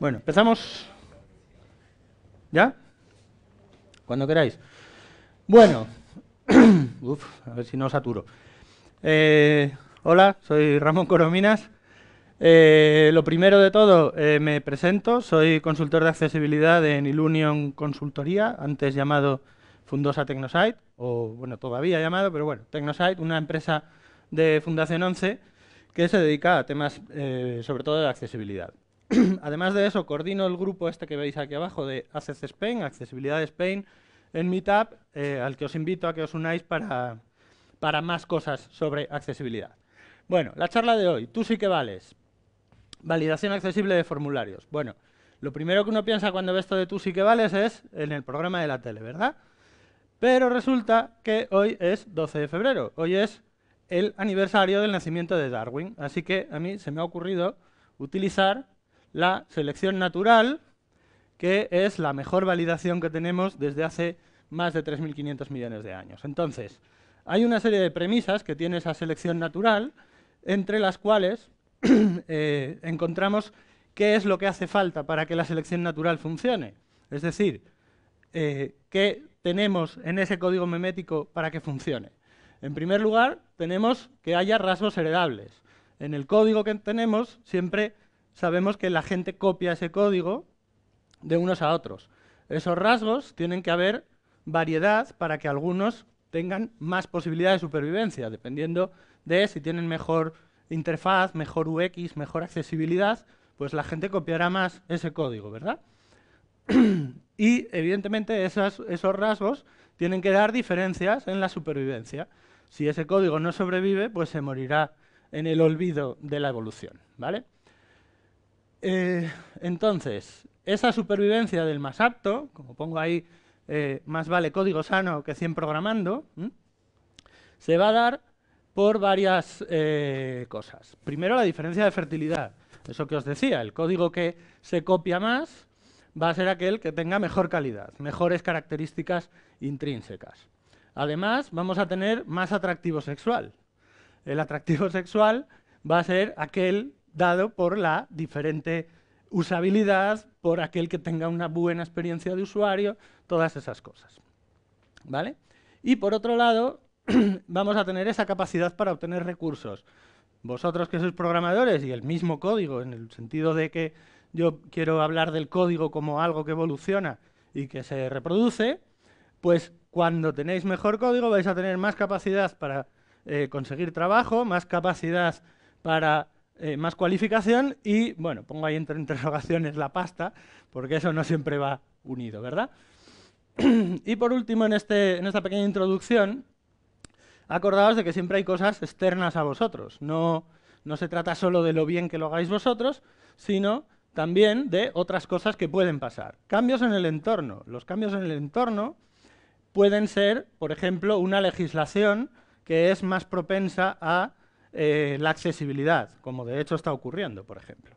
Bueno, empezamos. ¿Ya? Cuando queráis. Bueno, a ver si no os aturo. Eh, hola, soy Ramón Corominas. Eh, lo primero de todo, eh, me presento. Soy consultor de accesibilidad en Ilunion Consultoría, antes llamado Fundosa Tecnosite, o bueno, todavía llamado, pero bueno, Tecnosite, una empresa de Fundación 11 que se dedica a temas sobre todo de accesibilidad. además de eso, coordino el grupo este que veis aquí abajo de Access Spain, Accesibilidad Spain, en Meetup, eh, al que os invito a que os unáis para, para más cosas sobre accesibilidad. Bueno, la charla de hoy, tú sí que vales. Validación accesible de formularios. Bueno, lo primero que uno piensa cuando ve esto de tú sí que vales es en el programa de la tele, ¿verdad? Pero resulta que hoy es 12 de febrero, hoy es el aniversario del nacimiento de Darwin, así que a mí se me ha ocurrido utilizar la selección natural, que es la mejor validación que tenemos desde hace más de 3.500 millones de años. Entonces, hay una serie de premisas que tiene esa selección natural, entre las cuales eh, encontramos qué es lo que hace falta para que la selección natural funcione. Es decir, eh, qué tenemos en ese código memético para que funcione. En primer lugar, tenemos que haya rasgos heredables. En el código que tenemos siempre sabemos que la gente copia ese código de unos a otros. Esos rasgos tienen que haber variedad para que algunos tengan más posibilidad de supervivencia, dependiendo de si tienen mejor interfaz, mejor UX, mejor accesibilidad, pues la gente copiará más ese código, ¿verdad? y evidentemente esos rasgos tienen que dar diferencias en la supervivencia. Si ese código no sobrevive, pues se morirá en el olvido de la evolución, ¿vale? Eh, entonces, esa supervivencia del más apto, como pongo ahí, eh, más vale código sano que 100 programando, se va a dar por varias eh, cosas. Primero, la diferencia de fertilidad. Eso que os decía, el código que se copia más va a ser aquel que tenga mejor calidad, mejores características intrínsecas. Además, vamos a tener más atractivo sexual. El atractivo sexual va a ser aquel dado por la diferente usabilidad, por aquel que tenga una buena experiencia de usuario, todas esas cosas. ¿Vale? Y por otro lado, vamos a tener esa capacidad para obtener recursos. Vosotros que sois programadores y el mismo código, en el sentido de que yo quiero hablar del código como algo que evoluciona y que se reproduce, pues cuando tenéis mejor código vais a tener más capacidad para eh, conseguir trabajo, más capacidad para eh, más cualificación y, bueno, pongo ahí entre interrogaciones la pasta, porque eso no siempre va unido, ¿verdad? y por último, en, este, en esta pequeña introducción, acordaos de que siempre hay cosas externas a vosotros. No, no se trata solo de lo bien que lo hagáis vosotros, sino también de otras cosas que pueden pasar. Cambios en el entorno. Los cambios en el entorno pueden ser, por ejemplo, una legislación que es más propensa a eh, la accesibilidad, como de hecho está ocurriendo, por ejemplo.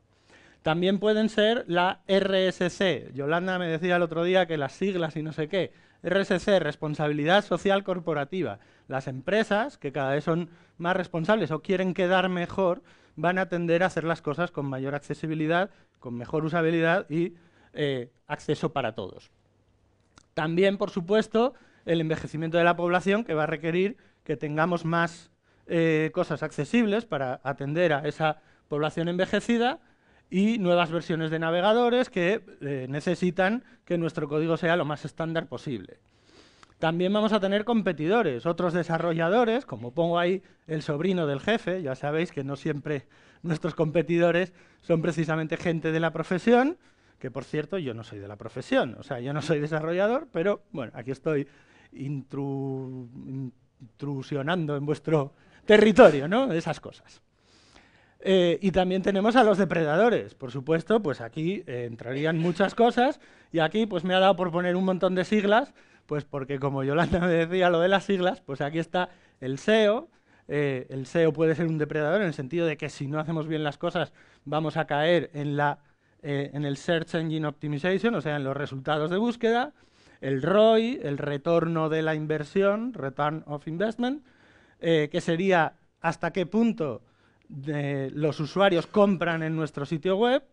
También pueden ser la RSC. Yolanda me decía el otro día que las siglas y no sé qué. RSC, Responsabilidad Social Corporativa. Las empresas, que cada vez son más responsables o quieren quedar mejor, van a tender a hacer las cosas con mayor accesibilidad, con mejor usabilidad y eh, acceso para todos. También, por supuesto, el envejecimiento de la población, que va a requerir que tengamos más eh, cosas accesibles para atender a esa población envejecida y nuevas versiones de navegadores que eh, necesitan que nuestro código sea lo más estándar posible. También vamos a tener competidores, otros desarrolladores, como pongo ahí el sobrino del jefe, ya sabéis que no siempre nuestros competidores son precisamente gente de la profesión, que por cierto yo no soy de la profesión, o sea, yo no soy desarrollador, pero bueno, aquí estoy intrusionando en vuestro territorio, ¿no? Esas cosas. Eh, y también tenemos a los depredadores. Por supuesto, pues aquí eh, entrarían muchas cosas y aquí pues me ha dado por poner un montón de siglas, pues porque como Yolanda me decía lo de las siglas, pues aquí está el SEO. Eh, el SEO puede ser un depredador en el sentido de que si no hacemos bien las cosas vamos a caer en, la, en el Search Engine Optimization, o sea, en los resultados de búsqueda. El ROI, el retorno de la inversión, Return of Investment, eh, que sería hasta qué punto eh, los usuarios compran en nuestro sitio web.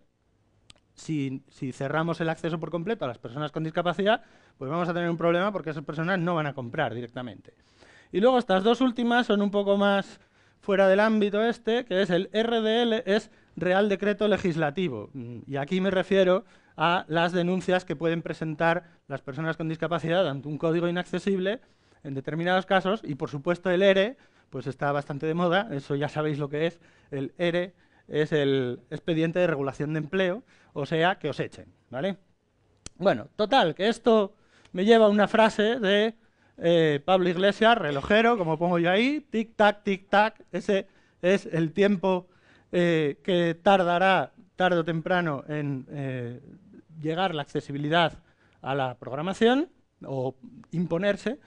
si cerramos el acceso por completo a las personas con discapacidad, pues vamos a tener un problema porque esas personas no van a comprar directamente. Y luego estas dos últimas son un poco más fuera del ámbito este, que es el RDL, es Real Decreto Legislativo. Mm, y aquí me refiero a las denuncias que pueden presentar las personas con discapacidad ante un código inaccesible en determinados casos, y por supuesto el ERE, pues está bastante de moda, eso ya sabéis lo que es, el ERE es el expediente de regulación de empleo, o sea, que os echen, ¿vale? Bueno, total, que esto me lleva a una frase de eh, Pablo Iglesias, relojero, como pongo yo ahí, tic-tac, tic-tac, ese es el tiempo eh, que tardará tarde o temprano en eh, llegar la accesibilidad a la programación o imponerse,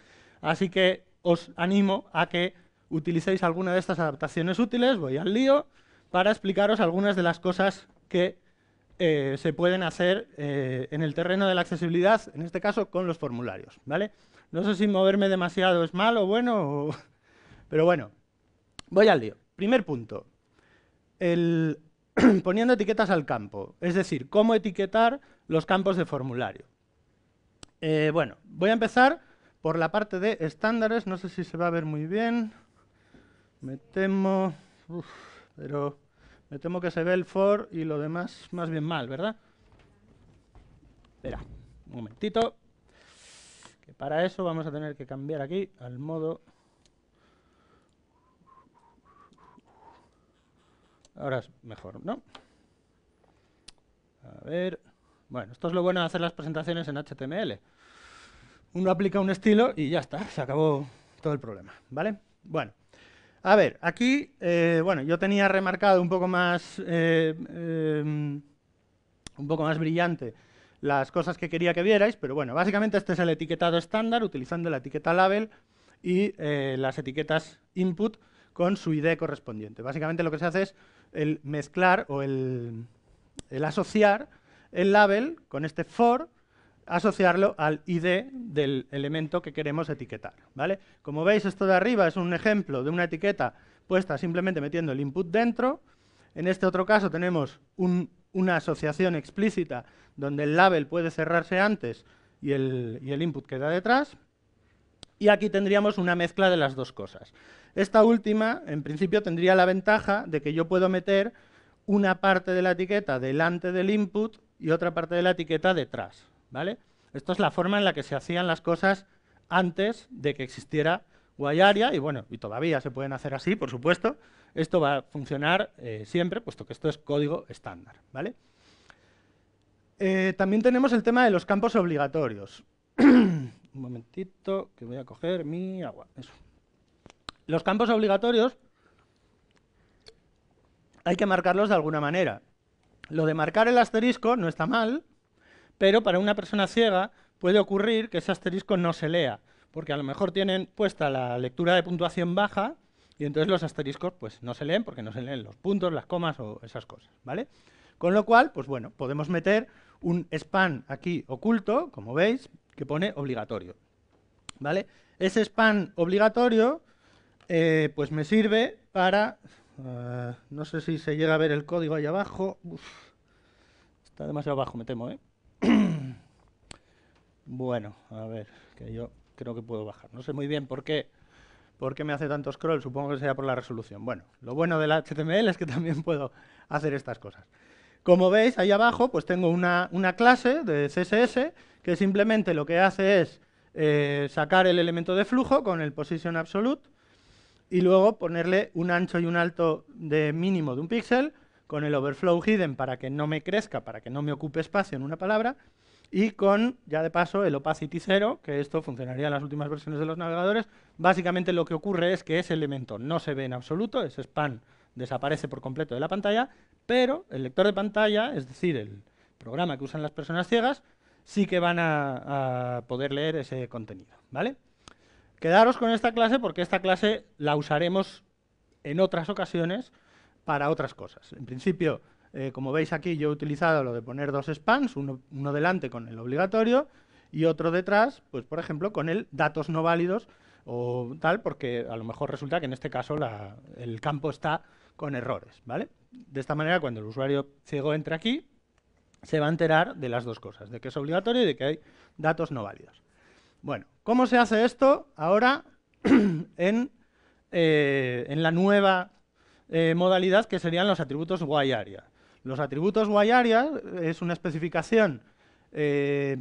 Así que os animo a que utilicéis alguna de estas adaptaciones útiles, voy al lío, para explicaros algunas de las cosas que eh, se pueden hacer eh, en el terreno de la accesibilidad, en este caso con los formularios. ¿vale? No sé si moverme demasiado es malo o bueno, pero bueno, voy al lío. Primer punto, el poniendo etiquetas al campo, es decir, cómo etiquetar los campos de formulario. Eh, bueno, voy a empezar por la parte de estándares, no sé si se va a ver muy bien. Me temo... pero me temo que se ve el for y lo demás más bien mal, ¿verdad? Espera, un momentito. Que para eso vamos a tener que cambiar aquí al modo... Ahora es mejor, ¿no? A ver... Bueno, esto es lo bueno de hacer las presentaciones en HTML. Uno aplica un estilo y ya está, se acabó todo el problema, ¿vale? Bueno, a ver, aquí, eh, bueno, yo tenía remarcado un poco más, eh, em, un poco más brillante las cosas que quería que vierais, pero bueno, básicamente este es el etiquetado estándar utilizando la etiqueta label y eh, las etiquetas input con su ID correspondiente. Básicamente lo que se hace es el mezclar o el asociar el label con este for asociarlo al ID del elemento que queremos etiquetar. ¿vale? Como veis, esto de arriba es un ejemplo de una etiqueta puesta simplemente metiendo el input dentro. En este otro caso tenemos una asociación explícita donde el label puede cerrarse antes y el input queda detrás. Y aquí tendríamos una mezcla de las dos cosas. Esta última, en principio, tendría la ventaja de que yo puedo meter una parte de la etiqueta delante del input y otra parte de la etiqueta detrás. ¿vale? Esto es la forma en la que se hacían las cosas antes de que existiera Guayaria, y bueno, y todavía se pueden hacer así, por supuesto. Esto va a funcionar eh, siempre, puesto que esto es código estándar, ¿vale? Eh, también tenemos el tema de los campos obligatorios. Un momentito, que voy a coger mi agua. Los campos obligatorios hay que marcarlos de alguna manera. Lo de marcar el asterisco no está mal, pero para una persona ciega puede ocurrir que ese asterisco no se lea, porque a lo mejor tienen puesta la lectura de puntuación baja y entonces los asteriscos pues, no se leen porque no se leen los puntos, las comas o esas cosas, ¿vale? Con lo cual, pues bueno, podemos meter un span aquí oculto, como veis, que pone obligatorio, ¿vale? Ese span obligatorio, eh, pues me sirve para... Eh, no sé si se llega a ver el código ahí abajo. está demasiado bajo, me temo, ¿eh? Bueno, a ver, que yo creo que puedo bajar. No sé muy bien por qué, por qué me hace tanto scroll, supongo que sea por la resolución. Bueno, lo bueno del HTML es que también puedo hacer estas cosas. Como veis, ahí abajo pues tengo una, clase de CSS que simplemente lo que hace es eh, sacar el elemento de flujo con el position absolute y luego ponerle un ancho y un alto de mínimo de un píxel con el overflow hidden para que no me crezca, para que no me ocupe espacio en una palabra, y con, ya de paso, el opacity 0, que esto funcionaría en las últimas versiones de los navegadores. Básicamente lo que ocurre es que ese elemento no se ve en absoluto, ese span desaparece por completo de la pantalla, pero el lector de pantalla, es decir, el programa que usan las personas ciegas, sí que van a, a poder leer ese contenido, ¿vale? Quedaros con esta clase porque esta clase la usaremos en otras ocasiones para otras cosas. En principio, eh, como veis aquí yo he utilizado lo de poner dos spans, uno, delante con el obligatorio y otro detrás, pues por ejemplo con el datos no válidos o tal, porque a lo mejor resulta que en este caso el campo está con errores, ¿vale? De esta manera cuando el usuario ciego entre aquí, se va a enterar de las dos cosas, de que es obligatorio y de que hay datos no válidos. Bueno, ¿cómo se hace esto ahora eh, en, la nueva eh, modalidad que serían los atributos Y-Area? Los atributos Y-Area eh, es una especificación eh,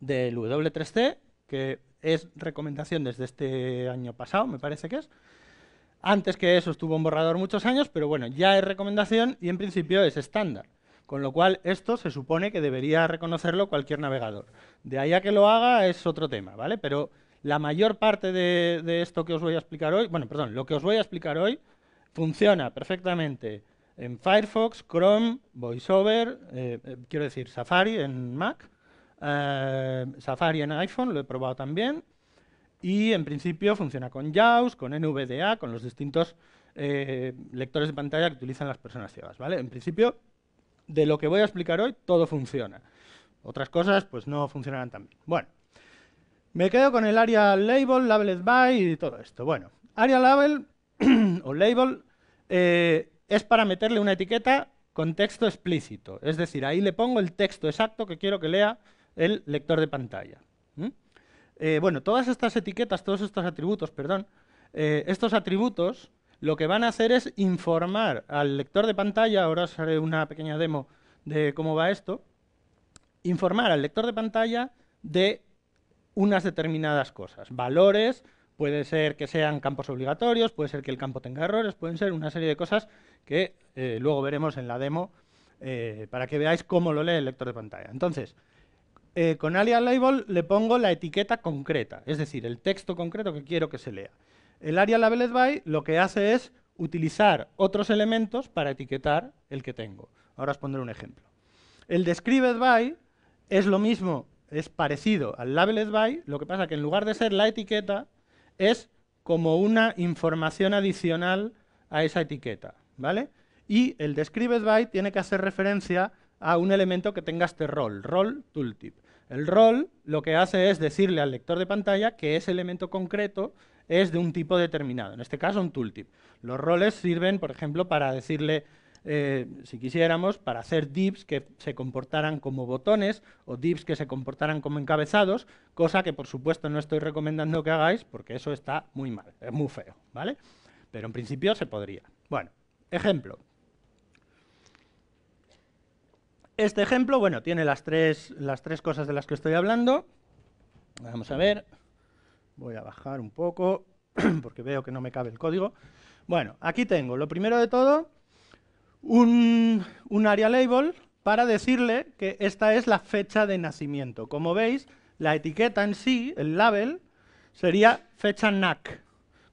del W3C, que es recomendación desde este año pasado, me parece que es. Antes que eso estuvo en borrador muchos años, pero bueno, ya es recomendación y en principio es estándar. Con lo cual, esto se supone que debería reconocerlo cualquier navegador. De ahí a que lo haga es otro tema, ¿vale? Pero la mayor parte de, de esto que os voy a explicar hoy, bueno, perdón, lo que os voy a explicar hoy funciona perfectamente en Firefox, Chrome, VoiceOver, eh, eh, quiero decir Safari en Mac, eh, Safari en iPhone, lo he probado también, y en principio funciona con JAWS, con NVDA, con los distintos lectores de pantalla que utilizan las personas ciegas. ¿vale? En principio, de lo que voy a explicar hoy, todo funciona. Otras cosas pues no funcionarán tan bien. Bueno, me quedo con el área label, labeled by y todo esto. Bueno, área label o label es para meterle una etiqueta con texto explícito. Es decir, ahí le pongo el texto exacto que quiero que lea el lector de pantalla. Eh, bueno, todas estas etiquetas, todos estos atributos, perdón, eh, estos atributos lo que van a hacer es informar al lector de pantalla, ahora os haré una pequeña demo de cómo va esto, informar al lector de pantalla de unas determinadas cosas, valores, puede ser que sean campos obligatorios, puede ser que el campo tenga errores, pueden ser una serie de cosas que eh, luego veremos en la demo eh, para que veáis cómo lo lee el lector de pantalla. Entonces, eh, con alias label le pongo la etiqueta concreta, es decir, el texto concreto que quiero que se lea. El aria labeled by lo que hace es utilizar otros elementos para etiquetar el que tengo. Ahora os pondré un ejemplo. El Describe by es lo mismo, es parecido al labeled by, lo que pasa que en lugar de ser la etiqueta, es como una información adicional a esa etiqueta. ¿vale? Y el describes by tiene que hacer referencia a un elemento que tenga este rol, role tooltip. El rol lo que hace es decirle al lector de pantalla que ese elemento concreto es de un tipo determinado, en este caso un tooltip. Los roles sirven, por ejemplo, para decirle, eh, si quisiéramos, para hacer divs que se comportaran como botones o divs que se comportaran como encabezados, cosa que por supuesto no estoy recomendando que hagáis porque eso está muy mal, es muy feo, ¿vale? Pero en principio se podría. Bueno. Ejemplo. Este ejemplo, bueno, tiene las tres, las tres cosas de las que estoy hablando. Vamos a ver. Voy a bajar un poco porque veo que no me cabe el código. Bueno, aquí tengo, lo primero de todo, un, un area label para decirle que esta es la fecha de nacimiento. Como veis, la etiqueta en sí, el label, sería fecha NAC.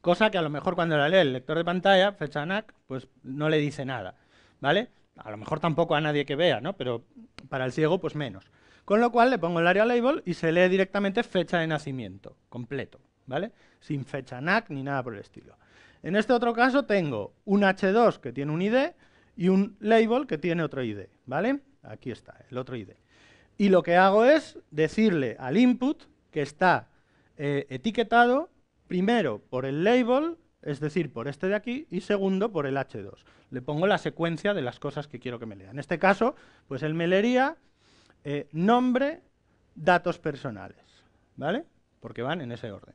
Cosa que a lo mejor cuando la lee el lector de pantalla, fecha NAC, pues no le dice nada, ¿vale? A lo mejor tampoco a nadie que vea, ¿no? Pero para el ciego, pues menos. Con lo cual le pongo el área label y se lee directamente fecha de nacimiento, completo, ¿vale? Sin fecha NAC ni nada por el estilo. En este otro caso tengo un H2 que tiene un ID y un label que tiene otro ID, ¿vale? Aquí está, el otro ID. Y lo que hago es decirle al input que está eh, etiquetado Primero, por el label, es decir, por este de aquí, y segundo, por el H2. Le pongo la secuencia de las cosas que quiero que me lea. En este caso, pues él me leería eh, nombre, datos personales, ¿vale? Porque van en ese orden.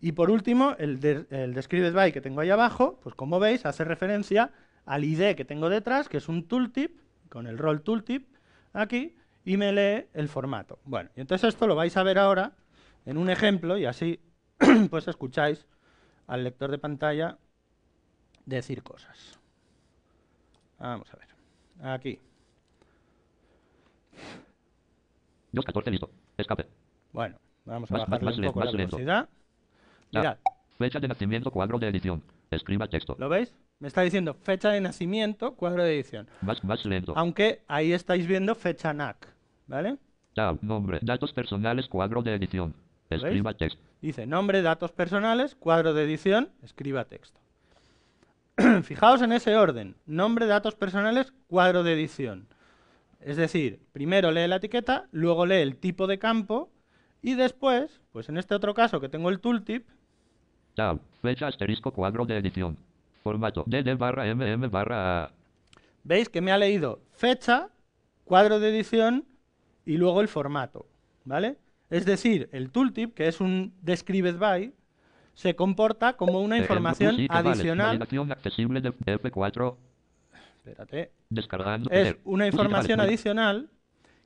Y por último, el, describe by que tengo ahí abajo, pues como veis, hace referencia al ID que tengo detrás, que es un tooltip, con el rol tooltip aquí, y me lee el formato. Bueno, y entonces esto lo vais a ver ahora en un ejemplo, y así pues escucháis al lector de pantalla decir cosas. Vamos a ver. Aquí. Yo listo. Escape. Bueno, vamos a más, más, la ah, Mirad. Fecha de nacimiento, cuadro de edición. Escriba texto. ¿Lo veis? Me está diciendo fecha de nacimiento, cuadro de edición. Más, lento. Aunque ahí estáis viendo fecha NAC, ¿vale? nombre, datos personales, cuadro de edición. Escriba texto. Dice nombre, datos personales, cuadro de edición, escriba texto. Fijaos en ese orden, nombre, datos personales, cuadro de edición. Es decir, primero lee la etiqueta, luego lee el tipo de campo y después, pues en este otro caso que tengo el tooltip. Tab, fecha asterisco cuadro de edición. Formato DD barra MM barra... Veis que me ha leído fecha, cuadro de edición y luego el formato, ¿vale? Es decir, el tooltip, que es un Describe by, se comporta como una información adicional. Es una información adicional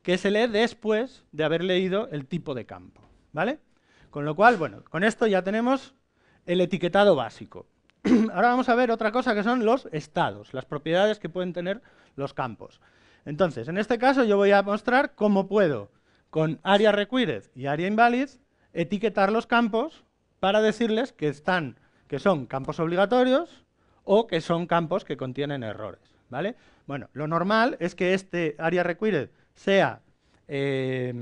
que se lee después de haber leído el tipo de campo. ¿Vale? Con lo cual, bueno, con esto ya tenemos el etiquetado básico. Ahora vamos a ver otra cosa que son los estados, las propiedades que pueden tener los campos. Entonces, en este caso yo voy a mostrar cómo puedo con área required y área invalid etiquetar los campos para decirles que, están, que son campos obligatorios o que son campos que contienen errores. ¿vale? Bueno, lo normal es que este área required sea eh,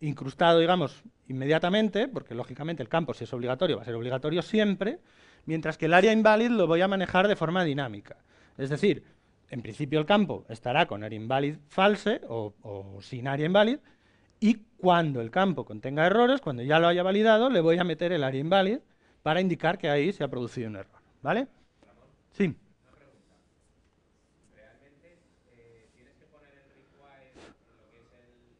incrustado, digamos, inmediatamente, porque lógicamente el campo si es obligatorio va a ser obligatorio siempre, mientras que el área invalid lo voy a manejar de forma dinámica. Es decir, en principio el campo estará con área invalid false o, o sin área invalid, y cuando el campo contenga errores, cuando ya lo haya validado, le voy a meter el área invalid para indicar que ahí se ha producido un error. ¿Vale? sí. Una pregunta. ¿Realmente eh, tienes que poner el required, lo que es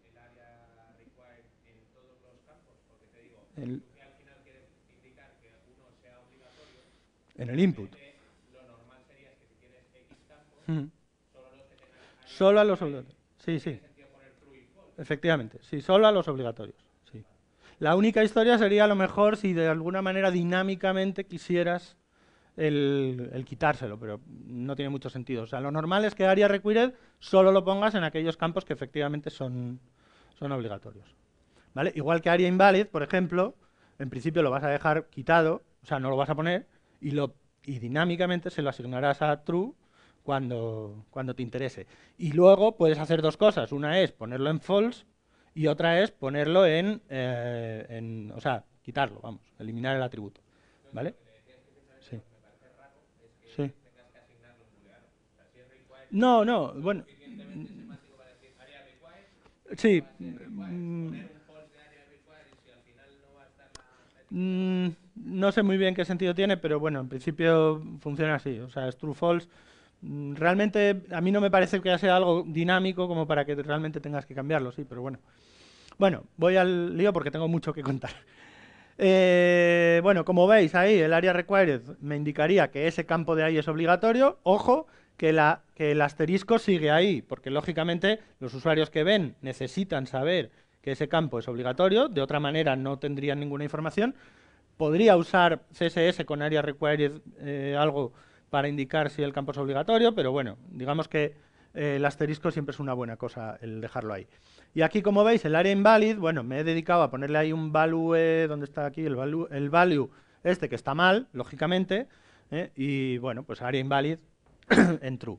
el, área require, en todos los campos? Porque te digo, al final quieres indicar que alguno sea obligatorio. En el input. Lo normal sería que si tienes X campos, solo los que tengan. Solo a los obligatorios. Sí, sí efectivamente, sí, solo a los obligatorios. Sí. La única historia sería a lo mejor si de alguna manera dinámicamente quisieras el, quitárselo, pero no tiene mucho sentido. O sea, lo normal es que area required solo lo pongas en aquellos campos que efectivamente son, son obligatorios. ¿Vale? Igual que area invalid, por ejemplo, en principio lo vas a dejar quitado, o sea, no lo vas a poner, y, lo, y dinámicamente se lo asignarás a true cuando, cuando te interese. Y luego puedes hacer dos cosas. Una es ponerlo en false y otra es ponerlo en, eh, en o sea, quitarlo, vamos, eliminar el atributo. ¿Vale? Sí. Sí. No, no, bueno. Sí. Mm, no sé muy bien qué sentido tiene, pero bueno, en principio funciona así. O sea, es true false Mm, realmente a mí no me parece que sea algo dinámico como para que realmente tengas que cambiarlo, sí, pero bueno. Bueno, voy al lío porque tengo mucho que contar. Eh, bueno, como veis ahí, el área required me indicaría que ese campo de ahí es obligatorio. Ojo, que, la, que el asterisco sigue ahí, porque lógicamente los usuarios que ven necesitan saber que ese campo es obligatorio, de otra manera no tendrían ninguna información. Podría usar CSS con área required eh, algo para indicar si el campo es obligatorio, pero bueno, digamos que eh, el asterisco siempre es una buena cosa el dejarlo ahí. Y aquí, como veis, el área invalid, bueno, me he dedicado a ponerle ahí un value, ¿dónde está aquí? El value, el value este que está mal, lógicamente, ¿eh? y bueno, pues área invalid en true.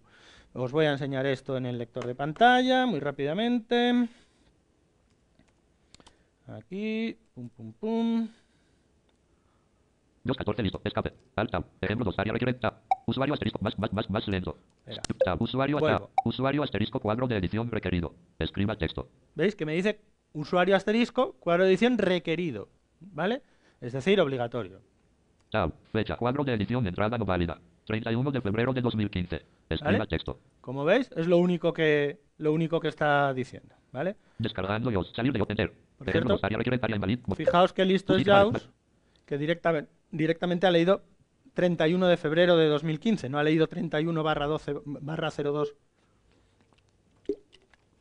Os voy a enseñar esto en el lector de pantalla, muy rápidamente. Aquí, pum, pum, pum. 14, listo. Escape. alta Ejemplo Usuario asterisco. Más, más, más, más lento. Usuario Usuario asterisco. Cuadro de edición requerido. Escriba texto. ¿Veis que me dice usuario asterisco? Cuadro de edición requerido. ¿Vale? Es decir, obligatorio. Tab. Fecha. Cuadro de edición. Entrada no válida. 31 de febrero de 2015. Escriba texto. Como veis, es lo único que lo único que está diciendo. ¿Vale? Descargando yo. Salir de yo. Por cierto, fijaos que listo es JAWS que directamente directamente ha leído 31 de febrero de 2015, no ha leído 31 barra 12 barra 02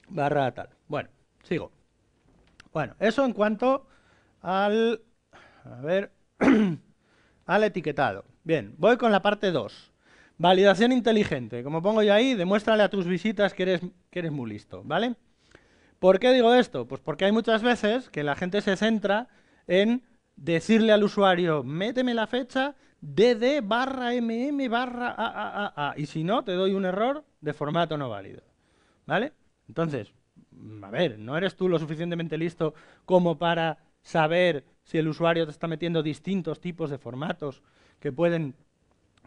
barra tal. Bueno, sigo. Bueno, eso en cuanto al, a ver, al etiquetado. Bien, voy con la parte 2. Validación inteligente. Como pongo yo ahí, demuéstrale a tus visitas que eres, que eres muy listo, ¿vale? ¿Por qué digo esto? Pues porque hay muchas veces que la gente se centra en decirle al usuario, méteme la fecha dd barra mm barra AAAA, y si no, te doy un error de formato no válido. ¿Vale? Entonces, a ver, no eres tú lo suficientemente listo como para saber si el usuario te está metiendo distintos tipos de formatos que pueden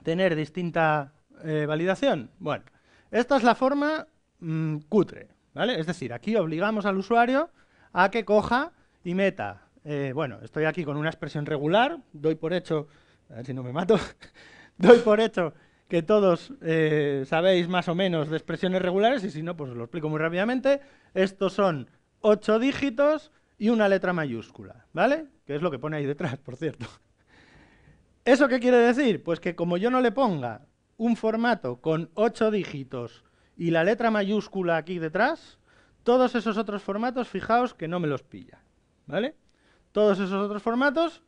tener distinta eh, validación. Bueno, esta es la forma mm, cutre, ¿vale? Es decir, aquí obligamos al usuario a que coja y meta eh, bueno, estoy aquí con una expresión regular, doy por hecho, a ver si no me mato, doy por hecho que todos eh, sabéis más o menos de expresiones regulares, y si no, pues os lo explico muy rápidamente. Estos son ocho dígitos y una letra mayúscula, ¿vale? Que es lo que pone ahí detrás, por cierto. ¿Eso qué quiere decir? Pues que como yo no le ponga un formato con ocho dígitos y la letra mayúscula aquí detrás, todos esos otros formatos, fijaos que no me los pilla, ¿vale? Todos esos otros formatos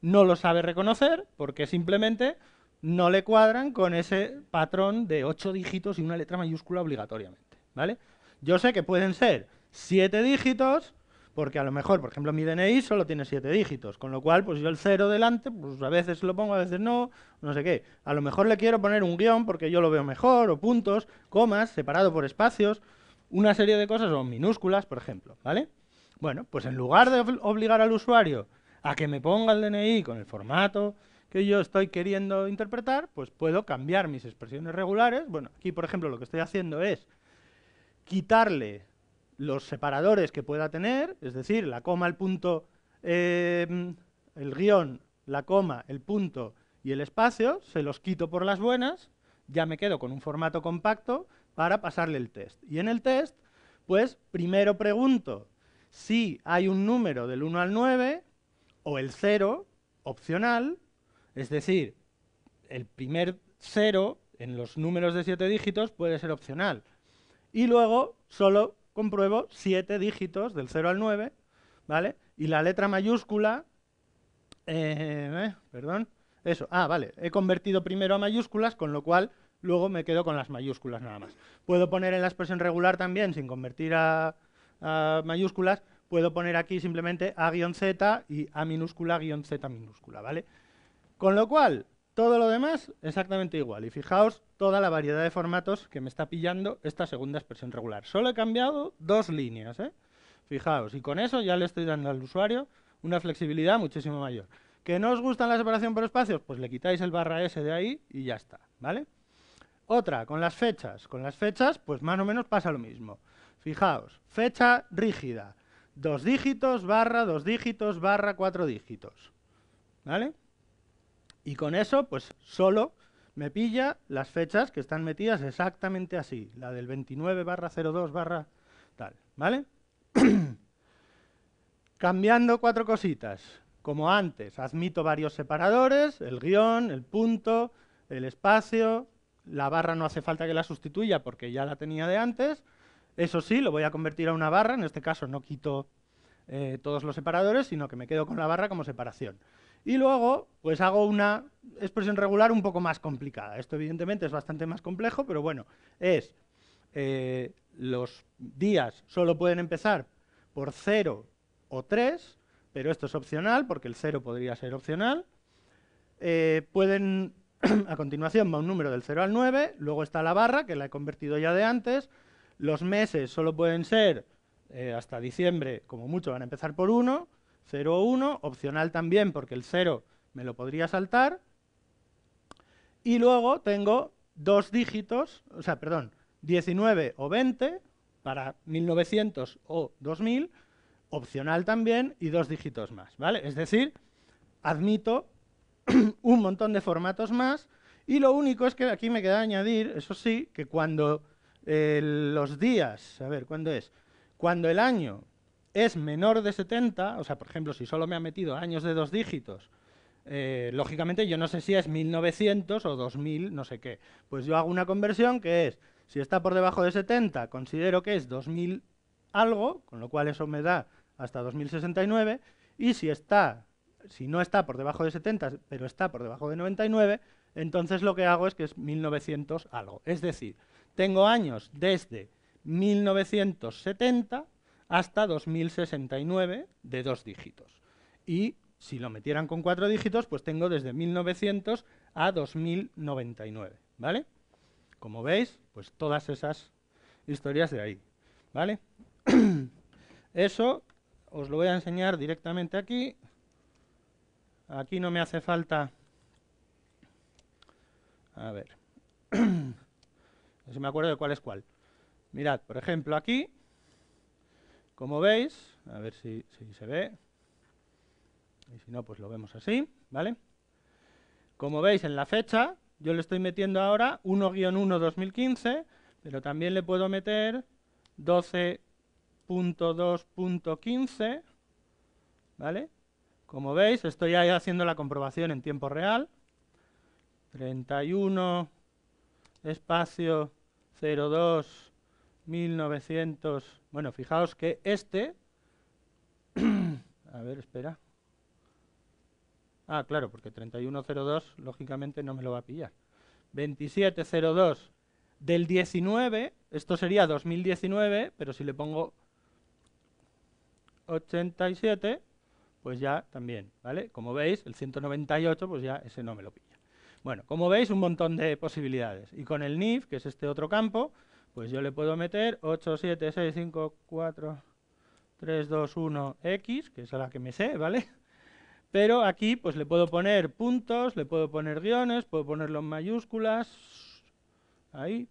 no lo sabe reconocer porque simplemente no le cuadran con ese patrón de ocho dígitos y una letra mayúscula obligatoriamente. ¿vale? Yo sé que pueden ser siete dígitos, porque a lo mejor, por ejemplo, mi DNI solo tiene siete dígitos, con lo cual, pues yo el cero delante, pues a veces lo pongo, a veces no, no sé qué. A lo mejor le quiero poner un guión porque yo lo veo mejor, o puntos, comas, separado por espacios, una serie de cosas, o minúsculas, por ejemplo, ¿vale? Bueno, pues en lugar de obligar al usuario a que me ponga el DNI con el formato que yo estoy queriendo interpretar, pues puedo cambiar mis expresiones regulares. Bueno, aquí por ejemplo lo que estoy haciendo es quitarle los separadores que pueda tener, es decir, la coma, el punto, em, el guión, la coma, el punto y el espacio, se los quito por las buenas, ya me quedo con un formato compacto para pasarle el test. Y en el test, pues primero pregunto si hay un número del 1 al 9 o el 0 opcional, es decir, el primer 0 en los números de 7 dígitos puede ser opcional. Y luego solo compruebo 7 dígitos del 0 al 9, ¿vale? Y la letra mayúscula, eh, eh, perdón, eso, ah, vale, he convertido primero a mayúsculas, con lo cual luego me quedo con las mayúsculas nada más. Puedo poner en la expresión regular también sin convertir a, Ah, mayúsculas, puedo poner aquí simplemente A-Z y A minúscula, Z minúscula, ¿vale? Con lo cual, todo lo demás exactamente igual. Y fijaos toda la variedad de formatos que me está pillando esta segunda expresión regular. Solo he cambiado dos líneas, ¿eh? Fijaos, y con eso ya le estoy dando al usuario una flexibilidad muchísimo mayor. ¿Que no os gusta la separación por espacios? Pues le quitáis el barra S de ahí y ya está, ¿vale? Otra, con las fechas. Con las fechas, pues más o menos pasa lo mismo. Fijaos, fecha rígida, dos dígitos barra dos dígitos barra cuatro dígitos. ¿Vale? Y con eso, pues solo me pilla las fechas que están metidas exactamente así, la del 29 barra 02 barra tal, ¿vale? Cambiando cuatro cositas, como antes, admito varios separadores, el guión, el punto, el espacio, la barra no hace falta que la sustituya porque ya la tenía de antes, eso sí, lo voy a convertir a una barra, en este caso no quito eh, todos los separadores, sino que me quedo con la barra como separación. Y luego, pues hago una expresión regular un poco más complicada. Esto evidentemente es bastante más complejo, pero bueno, es eh, los días solo pueden empezar por 0 o 3, pero esto es opcional porque el 0 podría ser opcional. Eh, pueden, a continuación va un número del 0 al 9, luego está la barra, que la he convertido ya de antes, los meses solo pueden ser eh, hasta diciembre, como mucho, van a empezar por 1, 0, 1, opcional también porque el 0 me lo podría saltar. Y luego tengo dos dígitos, o sea, perdón, 19 o 20 para 1900 o 2000, opcional también y dos dígitos más, ¿vale? Es decir, admito un montón de formatos más y lo único es que aquí me queda añadir, eso sí, que cuando los días, a ver, ¿cuándo es? Cuando el año es menor de 70, o sea, por ejemplo, si solo me ha metido años de dos dígitos, eh, lógicamente yo no sé si es 1900 o 2000, no sé qué. Pues yo hago una conversión que es, si está por debajo de 70, considero que es 2000 algo, con lo cual eso me da hasta 2069, y si está, si no está por debajo de 70, pero está por debajo de 99, entonces lo que hago es que es 1900 algo. Es decir, tengo años desde 1970 hasta 2069 de dos dígitos. Y si lo metieran con cuatro dígitos, pues tengo desde 1900 a 2099, ¿vale? Como veis, pues todas esas historias de ahí, ¿vale? Eso os lo voy a enseñar directamente aquí. Aquí no me hace falta... A ver si me acuerdo de cuál es cuál. Mirad, por ejemplo, aquí, como veis, a ver si, se ve, y si no, pues lo vemos así, ¿vale? Como veis en la fecha, yo le estoy metiendo ahora 1-1-2015, pero también le puedo meter 12.2.15, ¿vale? Como veis, estoy ahí haciendo la comprobación en tiempo real. 31 espacio 02 1900. Bueno, fijaos que este. a ver, espera. Ah, claro, porque 3102 lógicamente no me lo va a pillar. 2702 del 19, esto sería 2019, pero si le pongo 87, pues ya también, ¿vale? Como veis, el 198, pues ya ese no me lo pilla. Bueno, como veis, un montón de posibilidades. Y con el NIF, que es este otro campo, pues yo le puedo meter 8, 7, 6, 5, 4, 3, 2, 1, X, que es a la que me sé, ¿vale? Pero aquí pues le puedo poner puntos, le puedo poner guiones, puedo ponerlo en mayúsculas, ahí.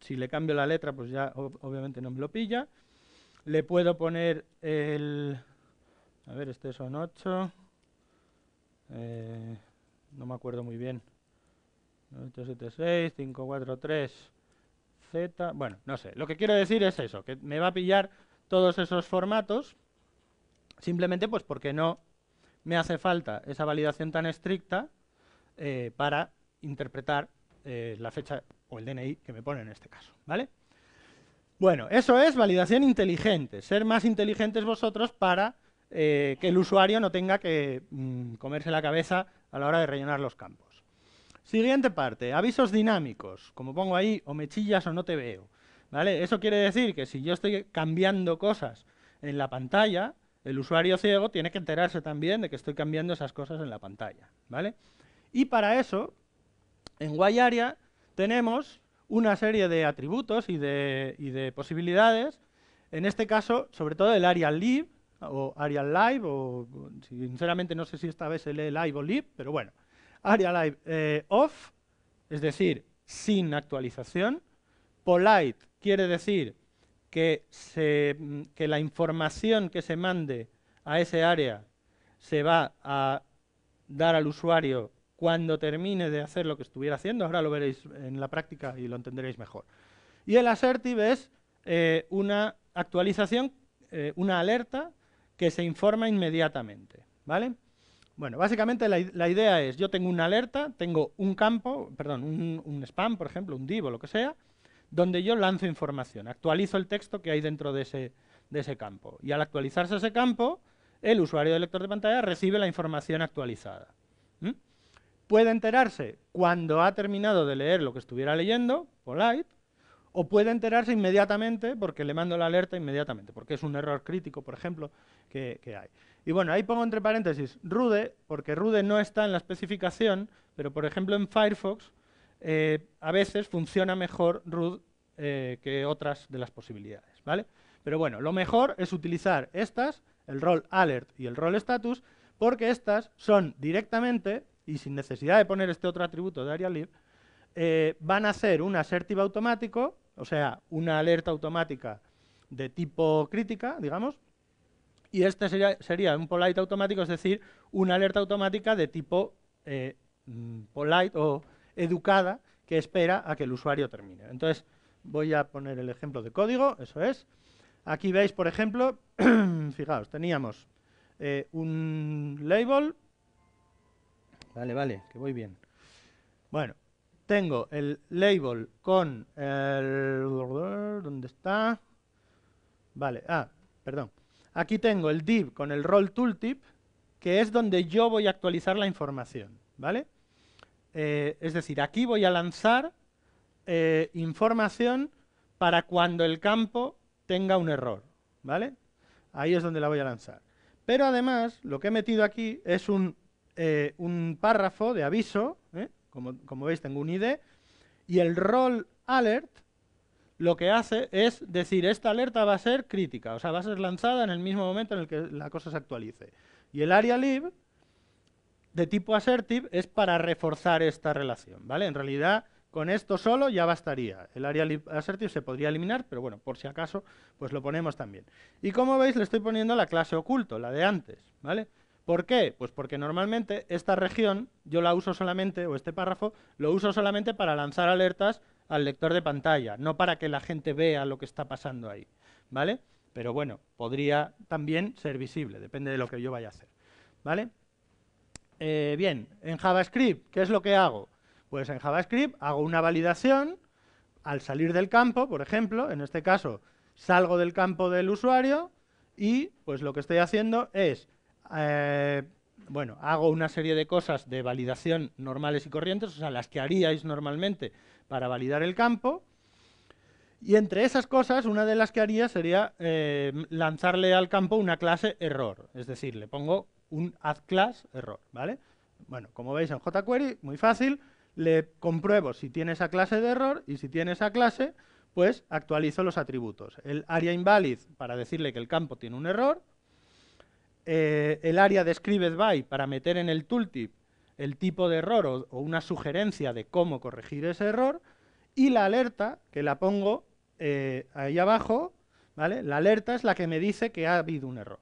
Si le cambio la letra, pues ya obviamente no me lo pilla. Le puedo poner el... A ver, este son 8. Eh, no me acuerdo muy bien. 876, 543, Z. Bueno, no sé. Lo que quiero decir es eso, que me va a pillar todos esos formatos, simplemente pues porque no me hace falta esa validación tan estricta eh, para interpretar eh, la fecha o el DNI que me pone en este caso, ¿vale? Bueno, eso es validación inteligente, ser más inteligentes vosotros para eh, que el usuario no tenga que mm, comerse la cabeza a la hora de rellenar los campos. Siguiente parte, avisos dinámicos. Como pongo ahí, o me chillas o no te veo. ¿Vale? Eso quiere decir que si yo estoy cambiando cosas en la pantalla, el usuario ciego tiene que enterarse también de que estoy cambiando esas cosas en la pantalla. ¿Vale? Y para eso, en Y-Area tenemos una serie de atributos y de, y de, posibilidades, en este caso, sobre todo el Arial Live, o Arial Live, o sinceramente no sé si esta vez se lee Live o Live, pero bueno, Area Live eh, off, es decir, sin actualización. Polite quiere decir mm, que, la información que se mande a ese área se va a dar al usuario cuando termine de hacer lo que estuviera haciendo. Ahora lo veréis en la práctica y lo entenderéis mejor. Y el assertive es eh, una actualización, eh, una alerta que se informa inmediatamente. ¿vale? Bueno, básicamente la, idea es, yo tengo una alerta, tengo un campo, perdón, un, spam, por ejemplo, un div o lo que sea, donde yo lanzo información, actualizo el texto que hay dentro de ese, de ese campo. Y al actualizarse ese campo, el usuario del lector de pantalla recibe la información actualizada. Puede enterarse cuando ha terminado de leer lo que estuviera leyendo, polite, o puede enterarse inmediatamente porque le mando la alerta inmediatamente, porque es un error crítico, por ejemplo, que hay. Y bueno, ahí pongo entre paréntesis Rude, porque Rude no está en la especificación, pero por ejemplo en Firefox eh, a veces funciona mejor Rude eh, que otras de las posibilidades, ¿vale? Pero bueno, lo mejor es utilizar estas, el rol alert y el rol status, porque estas son directamente, y sin necesidad de poner este otro atributo de AriaLib, eh, van a ser un assertive automático, o sea, una alerta automática de tipo crítica, digamos, y este sería, un polite automático, es decir, una alerta automática de tipo eh, mm, polite o educada que espera a que el usuario termine. Entonces, voy a poner el ejemplo de código, eso es. Aquí veis, por ejemplo, fijaos, teníamos eh, un label. Vale, vale, que voy bien. Bueno, tengo el label con el... ¿Dónde está? Vale, ah, perdón. Aquí tengo el div con el role tooltip, que es donde yo voy a actualizar la información. ¿vale? Eh, es decir, aquí voy a lanzar eh, información para cuando el campo tenga un error. ¿vale? Ahí es donde la voy a lanzar. Pero además, lo que he metido aquí es un, eh, párrafo de aviso, como, como veis tengo un ID, y el role alert lo que hace es decir, esta alerta va a ser crítica, o sea, va a ser lanzada en el mismo momento en el que la cosa se actualice. Y el área lib de tipo assertive es para reforzar esta relación, ¿vale? En realidad, con esto solo ya bastaría. El área assertive se podría eliminar, pero bueno, por si acaso, pues lo ponemos también. Y como veis, le estoy poniendo la clase oculto, la de antes, ¿vale? ¿Por qué? Pues porque normalmente esta región yo la uso solamente, o este párrafo, lo uso solamente para lanzar alertas al lector de pantalla, no para que la gente vea lo que está pasando ahí, ¿vale? Pero bueno, podría también ser visible, depende de lo que yo vaya a hacer, ¿vale? Eh, bien, en JavaScript, ¿qué es lo que hago? Pues en JavaScript hago una validación al salir del campo, por ejemplo, en este caso salgo del campo del usuario y pues lo que estoy haciendo es, eh, bueno, hago una serie de cosas de validación normales y corrientes, o sea, las que haríais normalmente para validar el campo. Y entre esas cosas, una de las que haría sería eh, lanzarle al campo una clase error. Es decir, le pongo un class error, ¿vale? Bueno, como veis en jQuery, muy fácil, le compruebo si tiene esa clase de error y si tiene esa clase, pues actualizo los atributos. El área invalid para decirle que el campo tiene un error, eh, el área describe by para meter en el tooltip el tipo de error o, una sugerencia de cómo corregir ese error y la alerta, que la pongo eh, ahí abajo, ¿vale? La alerta es la que me dice que ha habido un error,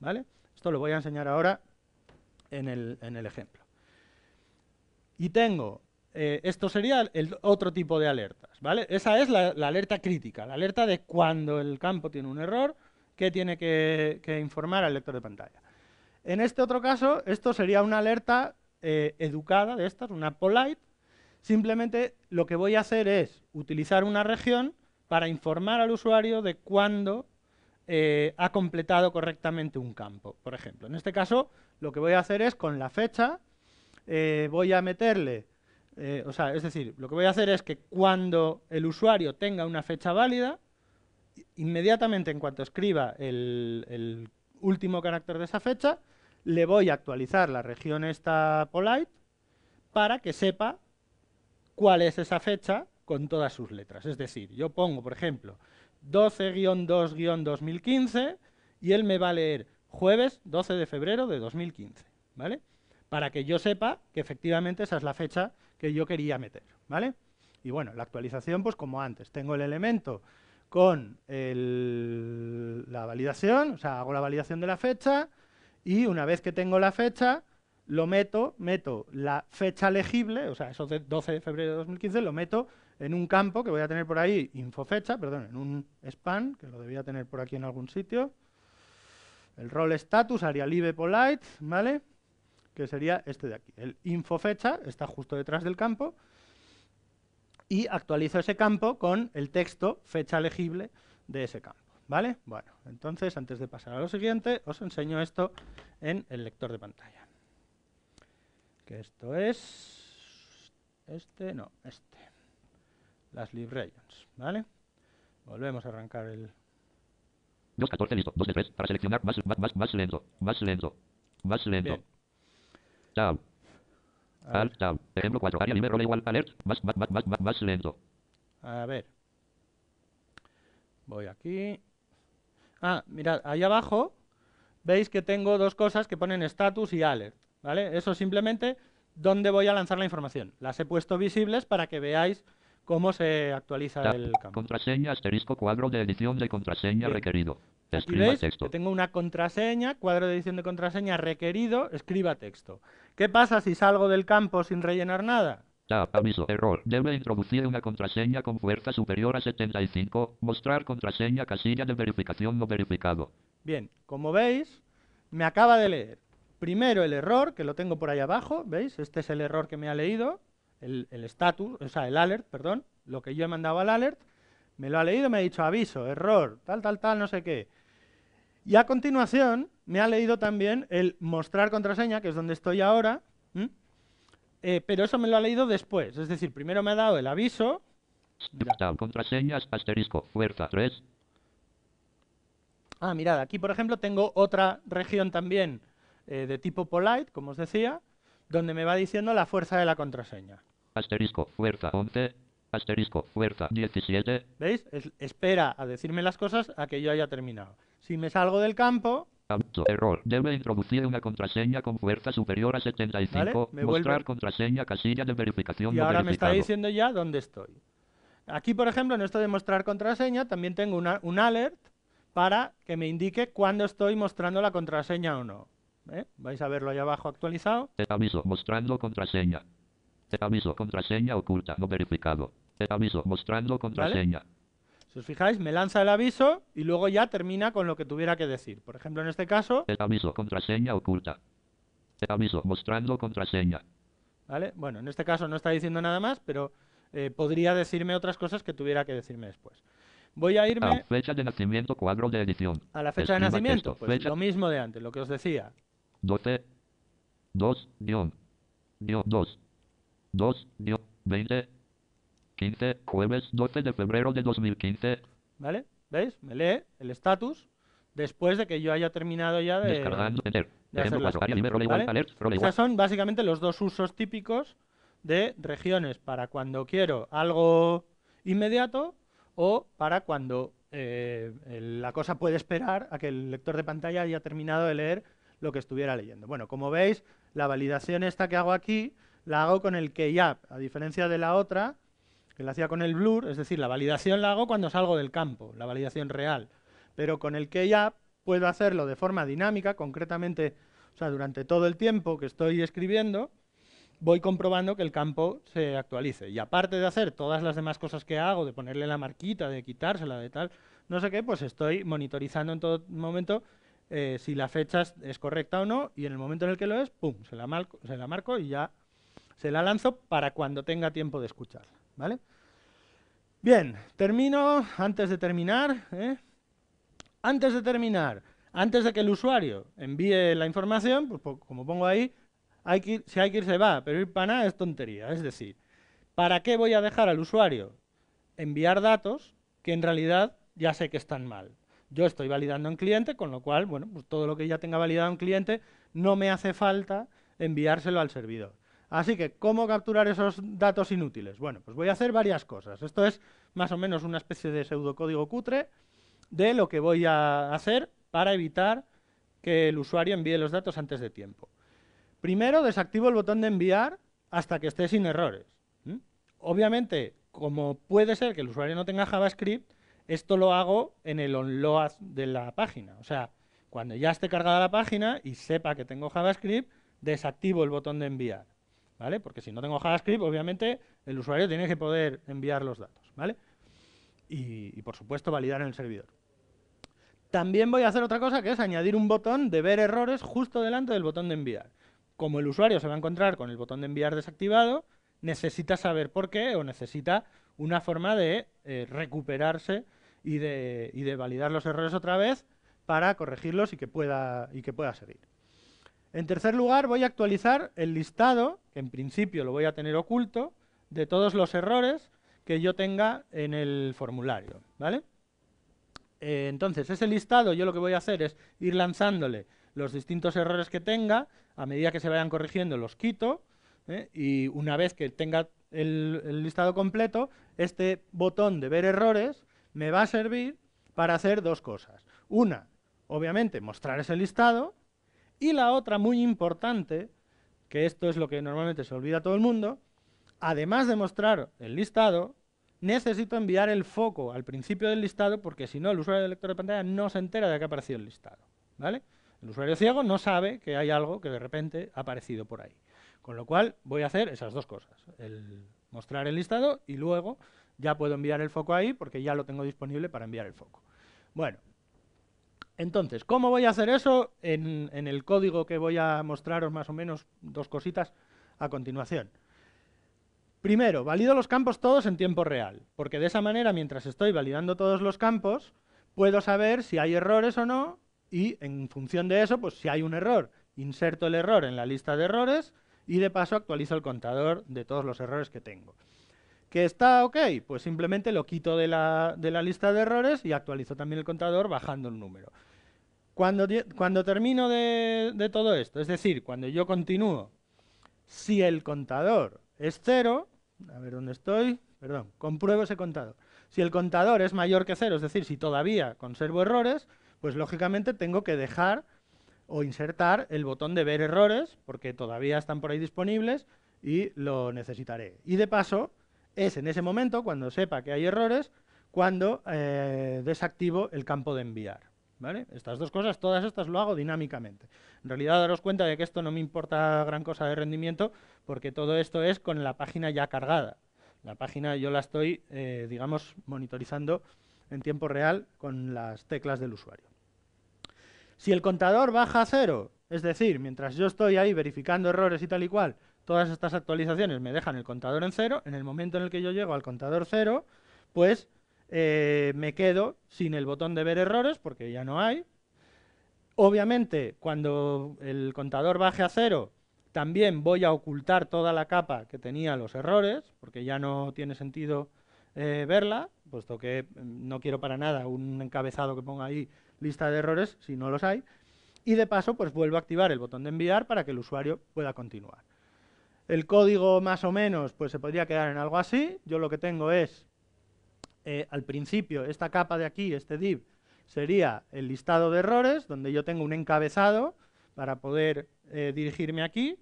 ¿vale? Esto lo voy a enseñar ahora en el, ejemplo. Y tengo, eh, esto sería el otro tipo de alertas, ¿vale? Esa es la, alerta crítica, la alerta de cuando el campo tiene un error, que tiene que, que informar al lector de pantalla. En este otro caso, esto sería una alerta eh, educada de estas, una polite, simplemente lo que voy a hacer es utilizar una región para informar al usuario de cuándo eh, ha completado correctamente un campo, por ejemplo. En este caso, lo que voy a hacer es con la fecha, eh, voy a meterle, o sea, es decir, lo que voy a hacer es que cuando el usuario tenga una fecha válida, inmediatamente en cuanto escriba el último carácter de esa fecha, le voy a actualizar la región esta polite para que sepa cuál es esa fecha con todas sus letras. Es decir, yo pongo, por ejemplo, 12-2-2015 y él me va a leer jueves 12 de febrero de 2015, ¿vale? Para que yo sepa que efectivamente esa es la fecha que yo quería meter, ¿vale? Y bueno, la actualización, pues como antes, tengo el elemento con la validación, o sea, hago la validación de la fecha, y una vez que tengo la fecha, lo meto, meto la fecha legible, o sea, eso de 12 de febrero de 2015, lo meto en un campo que voy a tener por ahí, infofecha, perdón, en un span, que lo debía tener por aquí en algún sitio, el role status, haría live polite, ¿vale? Que sería este de aquí. El infofecha está justo detrás del campo y actualizo ese campo con el texto fecha legible de ese campo. ¿Vale? Bueno, entonces antes de pasar a lo siguiente, os enseño esto en el lector de pantalla. Que esto es... Este, no, este. Las LibRations, ¿vale? Volvemos a arrancar el... 2.14 listo, 2 de 3, para seleccionar más, más, más lento, más lento, más lento. Tab. Alt, tab. Ejemplo 4, área libre, role igual, alert, más, más, más, más, más lento. A ver. Voy aquí. Ah, mirad, ahí abajo veis que tengo dos cosas que ponen status y alert. ¿vale? Eso simplemente dónde voy a lanzar la información. Las he puesto visibles para que veáis cómo se actualiza el campo. Contraseña asterisco cuadro de edición de contraseña requerido. Escriba veis texto. tengo una contraseña, cuadro de edición de contraseña requerido, escriba texto. ¿Qué pasa si salgo del campo sin rellenar nada? aviso, error. Debe introducir una contraseña con fuerza superior a 75. Mostrar contraseña casilla de verificación no verificado. Bien, como veis, me acaba de leer. Primero el error, que lo tengo por ahí abajo, ¿veis? Este es el error que me ha leído, el estatus, o sea, el alert, perdón, lo que yo he mandado al alert, me lo ha leído, me ha dicho aviso, error, tal, tal, tal, no sé qué. Y a continuación me ha leído también el mostrar contraseña, que es donde estoy ahora, eh, pero eso me lo ha leído después. Es decir, primero me ha dado el aviso. asterisco, fuerza Ah, mirad, aquí por ejemplo tengo otra región también eh, de tipo polite, como os decía, donde me va diciendo la fuerza de la contraseña. Asterisco, fuerza 11, asterisco, fuerza 17. ¿Veis? espera a decirme las cosas a que yo haya terminado. Si me salgo del campo, Auto error. Debe introducir una contraseña con fuerza superior a 75. Mostrar contraseña casilla de verificación. Y ahora me está diciendo ya dónde estoy. Aquí, por ejemplo, en esto de mostrar contraseña, también tengo un alert para que me indique cuándo estoy mostrando la contraseña o no. ¿Eh? Vais a verlo ahí abajo actualizado. Te aviso, mostrando contraseña. Te aviso, contraseña oculta, no verificado. Te aviso, mostrando contraseña. Si os fijáis, me lanza el aviso y luego ya termina con lo que tuviera que decir. Por ejemplo, en este caso... El aviso, contraseña oculta. El aviso, mostrando contraseña. ¿Vale? Bueno, en este caso no está diciendo nada más, pero eh, podría decirme otras cosas que tuviera que decirme después. Voy a irme... A fecha de nacimiento, cuadro de edición. A la fecha de nacimiento, pues lo mismo de antes, lo que os decía. 12, 2, 2. 2, 20, jueves 12 de febrero de 2015. ¿Vale? ¿Veis? Me lee el estatus después de que yo haya terminado ya de, Descargando, de hacer las ¿vale? son básicamente los dos usos típicos de regiones para cuando quiero algo inmediato o para cuando eh, la cosa puede esperar a que el lector de pantalla haya terminado de leer lo que estuviera leyendo. Bueno, como veis, la validación esta que hago aquí la hago con el key app, a diferencia de la otra la hacía con el blur, es decir, la validación la hago cuando salgo del campo, la validación real. Pero con el que ya puedo hacerlo de forma dinámica, concretamente, o sea, durante todo el tiempo que estoy escribiendo, voy comprobando que el campo se actualice. Y aparte de hacer todas las demás cosas que hago, de ponerle la marquita, de quitársela, de tal, no sé qué, pues estoy monitorizando en todo momento eh, si la fecha es correcta o no, y en el momento en el que lo es, pum, se la, marco, se la marco y ya se la lanzo para cuando tenga tiempo de escuchar. ¿vale? Bien, termino, antes de terminar, ¿eh? antes de terminar, antes de que el usuario envíe la información, pues, pues como pongo ahí, hay que si hay que ir se va, pero ir para nada es tontería. Es decir, ¿para qué voy a dejar al usuario enviar datos que en realidad ya sé que están mal? Yo estoy validando en cliente, con lo cual, bueno, pues todo lo que ya tenga validado un cliente no me hace falta enviárselo al servidor. Así que, ¿cómo capturar esos datos inútiles? Bueno, pues voy a hacer varias cosas. Esto es más o menos una especie de pseudocódigo cutre de lo que voy a hacer para evitar que el usuario envíe los datos antes de tiempo. Primero, desactivo el botón de enviar hasta que esté sin errores. Obviamente, como puede ser que el usuario no tenga JavaScript, esto lo hago en el onload de la página. O sea, cuando ya esté cargada la página y sepa que tengo JavaScript, desactivo el botón de enviar. Porque si no tengo JavaScript, obviamente el usuario tiene que poder enviar los datos, ¿vale? Y, por supuesto validar en el servidor. También voy a hacer otra cosa que es añadir un botón de ver errores justo delante del botón de enviar. Como el usuario se va a encontrar con el botón de enviar desactivado, necesita saber por qué o necesita una forma de eh, recuperarse y de, y de validar los errores otra vez para corregirlos y que pueda, y que pueda seguir. En tercer lugar, voy a actualizar el listado, que en principio lo voy a tener oculto, de todos los errores que yo tenga en el formulario. ¿vale? Eh, entonces, ese listado yo lo que voy a hacer es ir lanzándole los distintos errores que tenga, a medida que se vayan corrigiendo los quito, ¿eh? y una vez que tenga el listado completo, este botón de ver errores me va a servir para hacer dos cosas. Una, obviamente, mostrar ese listado, y la otra muy importante, que esto es lo que normalmente se olvida todo el mundo, además de mostrar el listado, necesito enviar el foco al principio del listado porque si no el usuario del lector de pantalla no se entera de que ha aparecido el listado. ¿vale? El usuario ciego no sabe que hay algo que de repente ha aparecido por ahí. Con lo cual voy a hacer esas dos cosas, el mostrar el listado y luego ya puedo enviar el foco ahí porque ya lo tengo disponible para enviar el foco. Bueno, entonces, ¿cómo voy a hacer eso? En, el código que voy a mostraros más o menos dos cositas a continuación. Primero, valido los campos todos en tiempo real, porque de esa manera, mientras estoy validando todos los campos, puedo saber si hay errores o no, y en función de eso, pues si hay un error, inserto el error en la lista de errores, y de paso actualizo el contador de todos los errores que tengo. ¿Que está ok? Pues simplemente lo quito de la, de la lista de errores y actualizo también el contador bajando el número. Cuando, termino de, todo esto, es decir, cuando yo continúo, si el contador es cero, a ver dónde estoy, perdón, compruebo ese contador. Si el contador es mayor que cero, es decir, si todavía conservo errores, pues lógicamente tengo que dejar o insertar el botón de ver errores, porque todavía están por ahí disponibles y lo necesitaré. Y de paso, es en ese momento, cuando sepa que hay errores, cuando eh, desactivo el campo de enviar. Estas dos cosas, todas estas lo hago dinámicamente. En realidad daros cuenta de que esto no me importa gran cosa de rendimiento porque todo esto es con la página ya cargada. La página yo la estoy, eh, digamos, monitorizando en tiempo real con las teclas del usuario. Si el contador baja a cero, es decir, mientras yo estoy ahí verificando errores y tal y cual, todas estas actualizaciones me dejan el contador en cero, en el momento en el que yo llego al contador cero, pues eh, me quedo sin el botón de ver errores, porque ya no hay. Obviamente, cuando el contador baje a cero, también voy a ocultar toda la capa que tenía los errores, porque ya no tiene sentido eh, verla, puesto que mm, no quiero para nada un encabezado que ponga ahí lista de errores, si no los hay. Y de paso, pues vuelvo a activar el botón de enviar para que el usuario pueda continuar. El código más o menos pues se podría quedar en algo así. Yo lo que tengo es eh, al principio, esta capa de aquí, este div, sería el listado de errores, donde yo tengo un encabezado para poder eh, dirigirme aquí.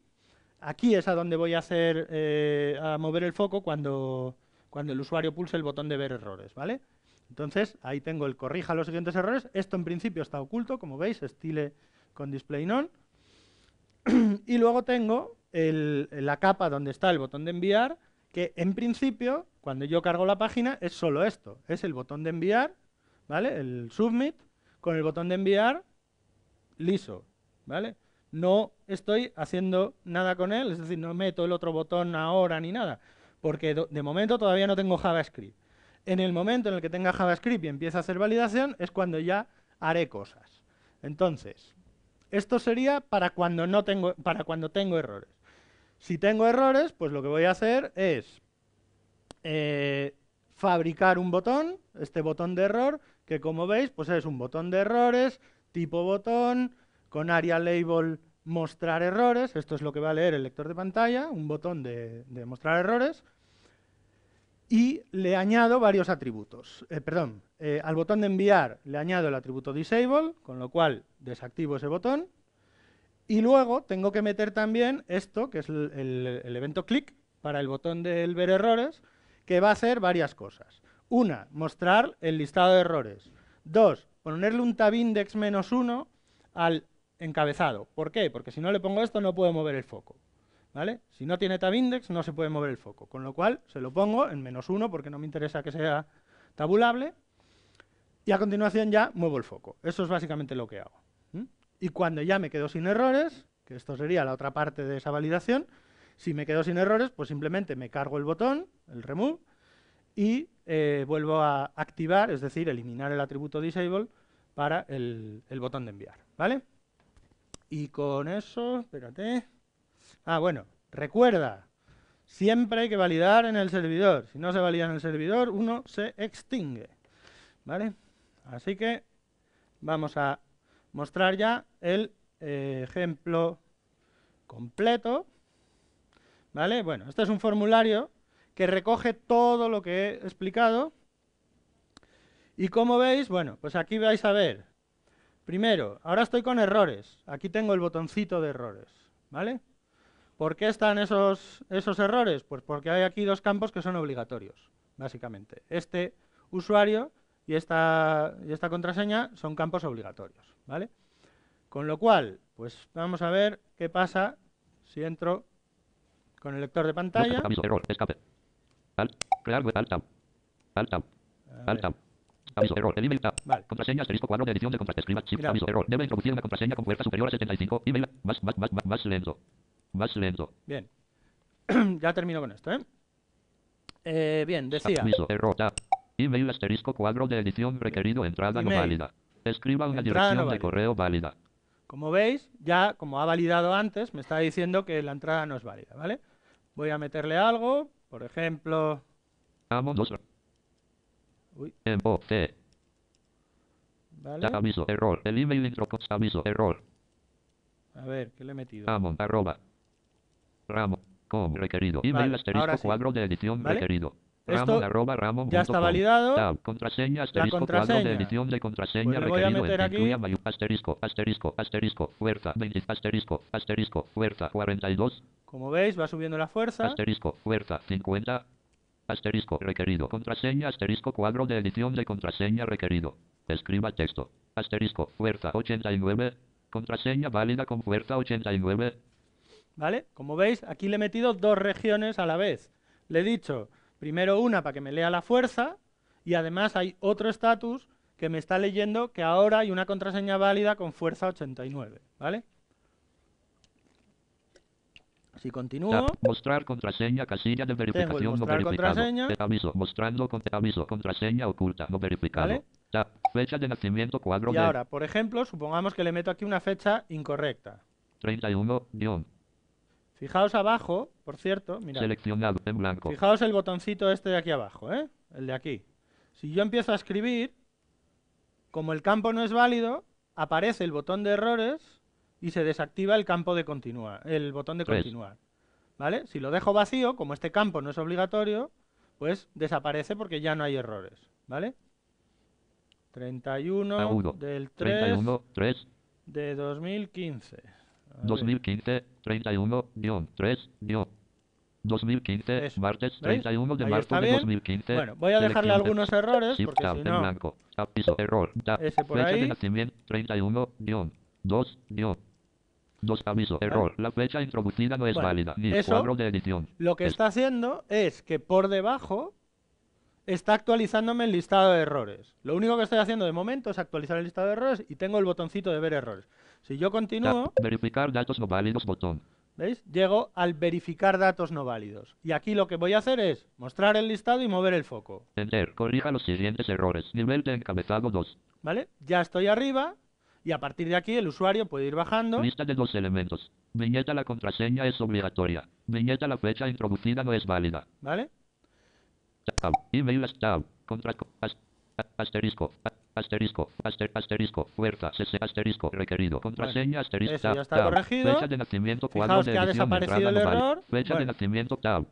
Aquí es a donde voy a hacer eh, a mover el foco cuando, el usuario pulse el botón de ver errores, ¿vale? Entonces, ahí tengo el corrija los siguientes errores. Esto en principio está oculto, como veis, estile con display none. y luego tengo la capa donde está el botón de enviar, que en principio, cuando yo cargo la página, es solo esto. Es el botón de enviar, ¿vale? El submit, con el botón de enviar liso, ¿vale? No estoy haciendo nada con él, es decir, no meto el otro botón ahora ni nada, porque de momento todavía no tengo JavaScript. En el momento en el que tenga JavaScript y empiece a hacer validación, es cuando ya haré cosas. Entonces, esto sería para cuando, no tengo, para cuando tengo errores. Si tengo errores, pues lo que voy a hacer es eh, fabricar un botón, este botón de error, que como veis, pues es un botón de errores, tipo botón, con área label mostrar errores, esto es lo que va a leer el lector de pantalla, un botón de, mostrar errores, y le añado varios atributos. Eh, perdón, eh, al botón de enviar le añado el atributo disable, con lo cual desactivo ese botón, y luego tengo que meter también esto, que es el, evento click, para el botón del ver errores, que va a hacer varias cosas. Una, mostrar el listado de errores. Dos, ponerle un tab index menos uno al encabezado. ¿Por qué? Porque si no le pongo esto no puede mover el foco. ¿Vale? Si no tiene tab index no se puede mover el foco, con lo cual se lo pongo en menos uno porque no me interesa que sea tabulable y a continuación ya muevo el foco. Eso es básicamente lo que hago. Y cuando ya me quedo sin errores, que esto sería la otra parte de esa validación, si me quedo sin errores, pues simplemente me cargo el botón, el remove, y eh, vuelvo a activar, es decir, eliminar el atributo disable para el, el botón de enviar, ¿vale? Y con eso, espérate... Ah, bueno, recuerda, siempre hay que validar en el servidor. Si no se valida en el servidor, uno se extingue, ¿vale? Así que vamos a mostrar ya el eh, ejemplo completo. ¿Vale? Bueno, este es un formulario que recoge todo lo que he explicado. Y como veis, bueno, pues aquí vais a ver. Primero, ahora estoy con errores. Aquí tengo el botoncito de errores. ¿Vale? ¿Por qué están esos, esos errores? Pues porque hay aquí dos campos que son obligatorios, básicamente. Este usuario y esta, y esta contraseña son campos obligatorios. ¿vale? Con lo cual, pues vamos a ver qué pasa si entro con el lector de pantalla. error, escape. Alt, crear web, aviso, error, email, Vale. Contraseña, asterisco, cuadro de edición de contraseña, escriba, error. Debe introducir una contraseña con fuerza superior a 75, email, más, más, más, más, lento, más lento. Bien, ya termino con esto, ¿eh? eh bien, decía. Email asterisco cuadro de edición requerido entrada no válida. Escriba una dirección de correo válida. Como veis, ya como ha validado antes, me está diciendo que la entrada no es válida, ¿vale? Voy a meterle algo, por ejemplo... Amon, dos. Uy. o C. ¿Vale? Aviso, error. El email intro aviso, error. A ver, ¿qué le he metido? Amon, arroba. Ramo, com, requerido. Email asterisco cuadro de edición requerido. Esto arroba Ramon. ya está validado. contraseña, asterisco, la contraseña. De edición de contraseña requerido pues voy a meter aquí. Asterisco, asterisco, asterisco, fuerza, 20, asterisco, asterisco, fuerza, 42. Como veis, va subiendo la fuerza. Asterisco, fuerza, 50. Asterisco, requerido. Contraseña, asterisco, cuadro de edición de contraseña requerido. Escriba texto. Asterisco, fuerza, 89. Contraseña válida con fuerza, 89. ¿Vale? Como veis, aquí le he metido dos regiones a la vez. Le he dicho Primero una para que me lea la fuerza y además hay otro estatus que me está leyendo que ahora hay una contraseña válida con fuerza 89, ¿vale? Si continúo... mostrar contraseña, casilla de verificación no Contraseña. mostrando con contraseña oculta, no verificado. fecha de nacimiento, cuadro Y ahora, por ejemplo, supongamos que le meto aquí una fecha incorrecta. 31, Fijaos abajo, por cierto, mira. Seleccionado en blanco. Fijaos el botoncito este de aquí abajo, ¿eh? El de aquí. Si yo empiezo a escribir, como el campo no es válido, aparece el botón de errores y se desactiva el campo de continuar, el botón de continuar. ¿Vale? Si lo dejo vacío, como este campo no es obligatorio, pues desaparece porque ya no hay errores, ¿vale? 31 del 3 de 2015. 2015, 31, 3, 2015, martes 31 de marzo de 2015. Bueno, voy a dejarle algunos errores porque si no... blanco, aviso, error, tab, ese por fecha de nacimiento, 31, 2, 2, aviso, error, la fecha introducida no es válida, ni eso, cuadro de edición. Lo que está haciendo es que por debajo está actualizándome el listado de errores. Lo único que estoy haciendo de momento es actualizar el listado de errores y tengo el botoncito de ver errores. Si yo continúo... Verificar datos no válidos botón. ¿Veis? Llego al verificar datos no válidos. Y aquí lo que voy a hacer es mostrar el listado y mover el foco. Enter. Corrija los siguientes errores. Nivel de encabezado 2. ¿Vale? Ya estoy arriba. Y a partir de aquí el usuario puede ir bajando. Lista de dos elementos. Viñeta la contraseña es obligatoria. Viñeta la fecha introducida no es válida. ¿Vale? Email Asterisco asterisco, asterisco, fuerza, asterisco, requerido, contraseña, asterisco, fecha de nacimiento, que ha desaparecido el error. Fecha de nacimiento, tab.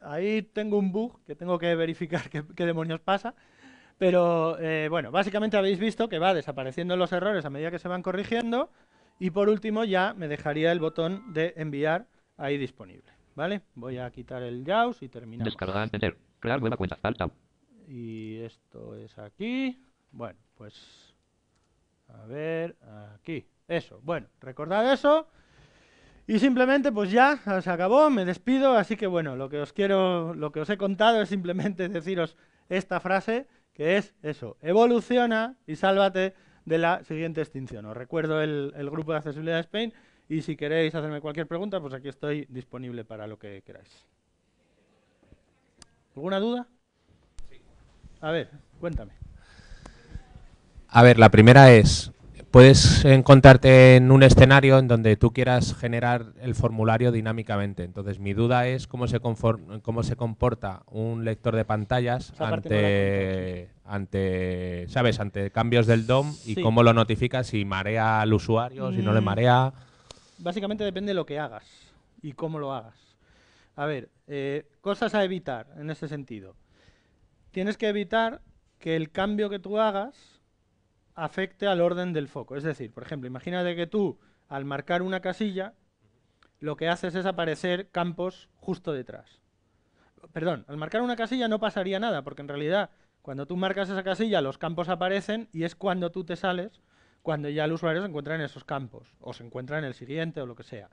Ahí tengo un bug que tengo que verificar qué, demonios pasa. Pero eh, bueno, básicamente habéis visto que va desapareciendo los errores a medida que se van corrigiendo. Y por último ya me dejaría el botón de enviar ahí disponible. ¿Vale? Voy a quitar el JAWS y terminar Descargar, entender crear nueva cuenta, falta. Y esto es aquí. Bueno, pues a ver, aquí, eso. Bueno, recordad eso. Y simplemente, pues ya, se acabó, me despido, así que bueno, lo que os quiero, lo que os he contado es simplemente deciros esta frase, que es eso, evoluciona y sálvate de la siguiente extinción. Os recuerdo el, grupo de accesibilidad de Spain y si queréis hacerme cualquier pregunta, pues aquí estoy disponible para lo que queráis. ¿Alguna duda? Sí. A ver, cuéntame. A ver, la primera es, puedes encontrarte en un escenario en donde tú quieras generar el formulario dinámicamente. Entonces, mi duda es cómo se, cómo se comporta un lector de pantallas ante, ante, ¿sabes? ante cambios del DOM y cómo lo notifica, si marea al usuario, si no le mm, marea. Básicamente depende de lo que hagas y cómo lo hagas. A ver, eh, cosas a evitar en ese sentido. Tienes que evitar que el cambio que tú hagas afecte al orden del foco. Es decir, por ejemplo, imagínate que tú, al marcar una casilla, lo que haces es aparecer campos justo detrás. Perdón, al marcar una casilla no pasaría nada, porque en realidad cuando tú marcas esa casilla los campos aparecen y es cuando tú te sales, cuando ya el usuario se encuentra en esos campos, o se encuentra en el siguiente o lo que sea.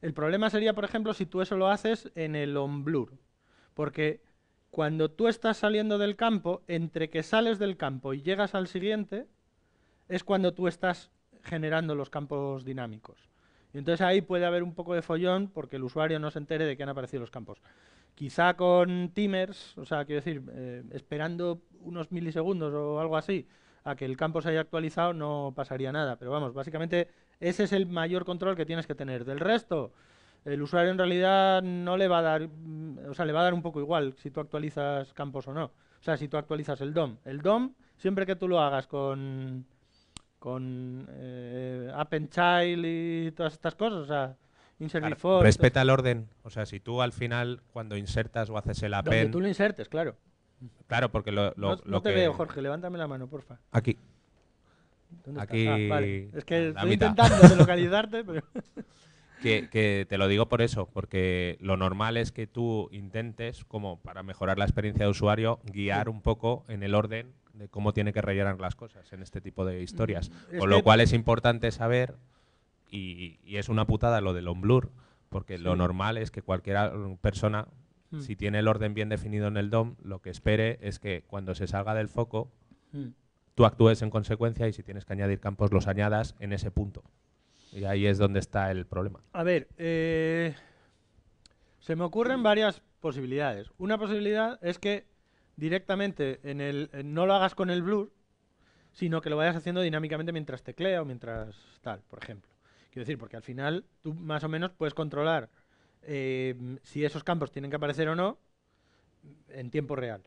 El problema sería, por ejemplo, si tú eso lo haces en el on blur, porque cuando tú estás saliendo del campo, entre que sales del campo y llegas al siguiente, es cuando tú estás generando los campos dinámicos. Y entonces ahí puede haber un poco de follón porque el usuario no se entere de que han aparecido los campos. Quizá con timers, o sea, quiero decir, eh, esperando unos milisegundos o algo así a que el campo se haya actualizado no pasaría nada. Pero vamos, básicamente ese es el mayor control que tienes que tener. Del resto, el usuario en realidad no le va a dar, o sea, le va a dar un poco igual si tú actualizas campos o no. O sea, si tú actualizas el DOM. El DOM, siempre que tú lo hagas con, con eh, App Child y todas estas cosas. O sea, insert Respeta el orden. O sea, si tú al final, cuando insertas o haces el append... Donde tú lo insertes, claro. Claro, porque lo, lo, no, te veo, Jorge. Levántame la mano, porfa. Aquí. Aquí... Ah, es que estoy intentando de localizarte, pero... Que, que, te lo digo por eso, porque lo normal es que tú intentes, como para mejorar la experiencia de usuario, guiar un poco en el orden de cómo tiene que rellenar las cosas en este tipo de historias. Mm, Con lo cual es importante saber, y, es una putada lo del on blur, porque lo normal es que cualquier mm, persona, mm. si tiene el orden bien definido en el DOM, lo que espere es que cuando se salga del foco, tú actúes en consecuencia y si tienes que añadir campos, los añadas en ese punto. Y ahí es donde está el problema. A ver, eh, se me ocurren varias posibilidades. Una posibilidad es que directamente en el, no lo hagas con el blur, sino que lo vayas haciendo dinámicamente mientras teclea o mientras tal, por ejemplo. Quiero decir, porque al final tú más o menos puedes controlar eh, si esos campos tienen que aparecer o no en tiempo real.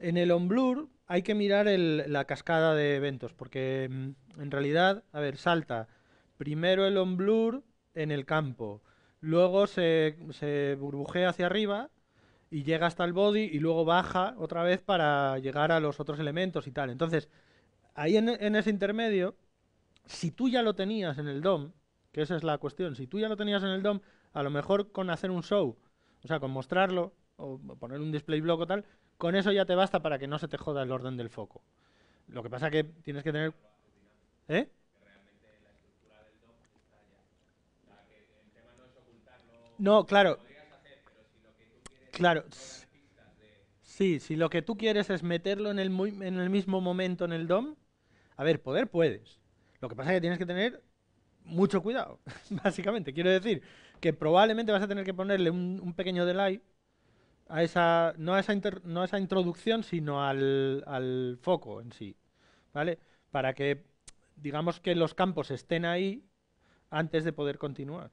En el on-blur hay que mirar la cascada de eventos, porque mm, en realidad, a ver, salta primero el on-blur en el campo, luego se, se burbujea hacia arriba y llega hasta el body y luego baja otra vez para llegar a los otros elementos y tal. Entonces, ahí en, ese intermedio, si tú ya lo tenías en el DOM, que esa es la cuestión, si tú ya lo tenías en el DOM, a lo mejor con hacer un show, o sea, con mostrarlo o poner un display block o tal, con eso ya te basta para que no se te joda el orden del foco. Lo que pasa que tienes que tener... ¿Eh? No, claro, Claro. Sí, si lo que tú quieres es meterlo en el, en el mismo momento en el DOM, a ver, poder puedes. Lo que pasa es que tienes que tener mucho cuidado, básicamente. Quiero decir que probablemente vas a tener que ponerle un, pequeño delay a esa, no a esa, no esa introducción, sino al, al, foco en sí, ¿vale? Para que, digamos que los campos estén ahí antes de poder continuar.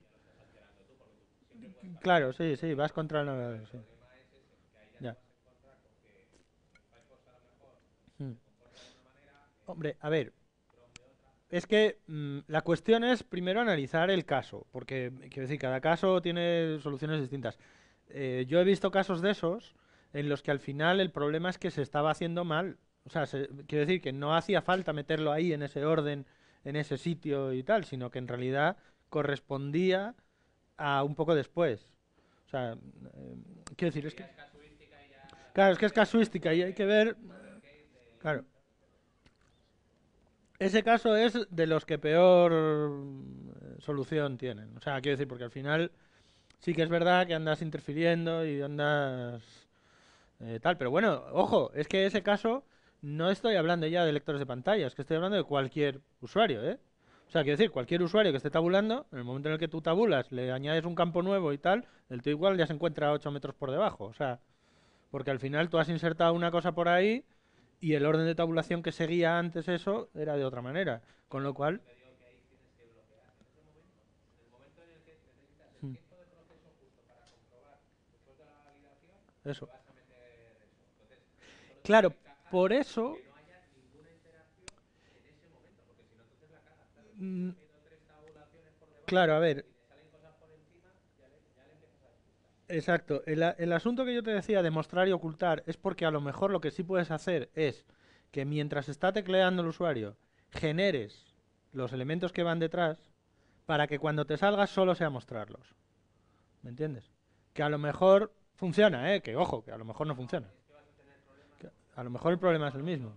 Claro, sí, sí, vas contra el hmm. Hombre, a ver, es que mm, la cuestión es primero analizar el caso, porque quiero decir, cada caso tiene soluciones distintas. Eh, yo he visto casos de esos en los que al final el problema es que se estaba haciendo mal. O sea, quiero decir que no hacía falta meterlo ahí en ese orden, en ese sitio y tal, sino que en realidad correspondía un poco después. O sea, eh, quiero decir, es que... Claro, es que es casuística y hay que ver... Claro. Ese caso es de los que peor eh, solución tienen. O sea, quiero decir, porque al final sí que es verdad que andas interfiriendo y andas eh, tal. Pero bueno, ojo, es que ese caso no estoy hablando ya de lectores de pantalla, es que estoy hablando de cualquier usuario, ¿eh? O sea, quiero decir, cualquier usuario que esté tabulando, en el momento en el que tú tabulas, le añades un campo nuevo y tal, el t igual ya se encuentra a 8 metros por debajo. O sea, porque al final tú has insertado una cosa por ahí y el orden de tabulación que seguía antes eso era de otra manera. Con lo cual... Eso. Hmm. Claro, por eso Mm, claro, a ver. Exacto. El, asunto que yo te decía de mostrar y ocultar es porque a lo mejor lo que sí puedes hacer es que mientras está tecleando el usuario, generes los elementos que van detrás para que cuando te salgas solo sea mostrarlos. ¿Me entiendes? Que a lo mejor funciona, ¿eh? Que ojo, que a lo mejor no funciona. a lo mejor el problema es el mismo.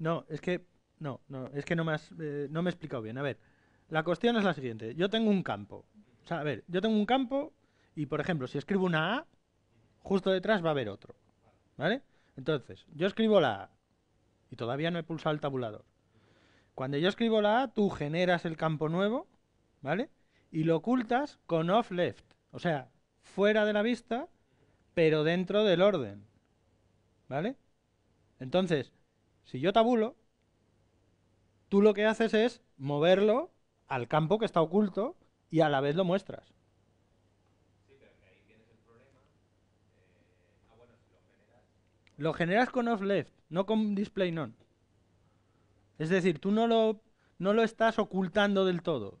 No, es que no, no, es que no me, has, eh, no me he explicado bien. A ver, la cuestión es la siguiente. Yo tengo un campo. O sea, a ver, yo tengo un campo y, por ejemplo, si escribo una A, justo detrás va a haber otro. ¿Vale? Entonces, yo escribo la A y todavía no he pulsado el tabulador. Cuando yo escribo la A, tú generas el campo nuevo, ¿vale? y lo ocultas con off left, o sea, fuera de la vista, pero dentro del orden. ¿Vale? Entonces, si yo tabulo, tú lo que haces es moverlo al campo que está oculto y a la vez lo muestras. Lo generas con off left, no con display none. Es decir, tú no lo, no lo estás ocultando del todo.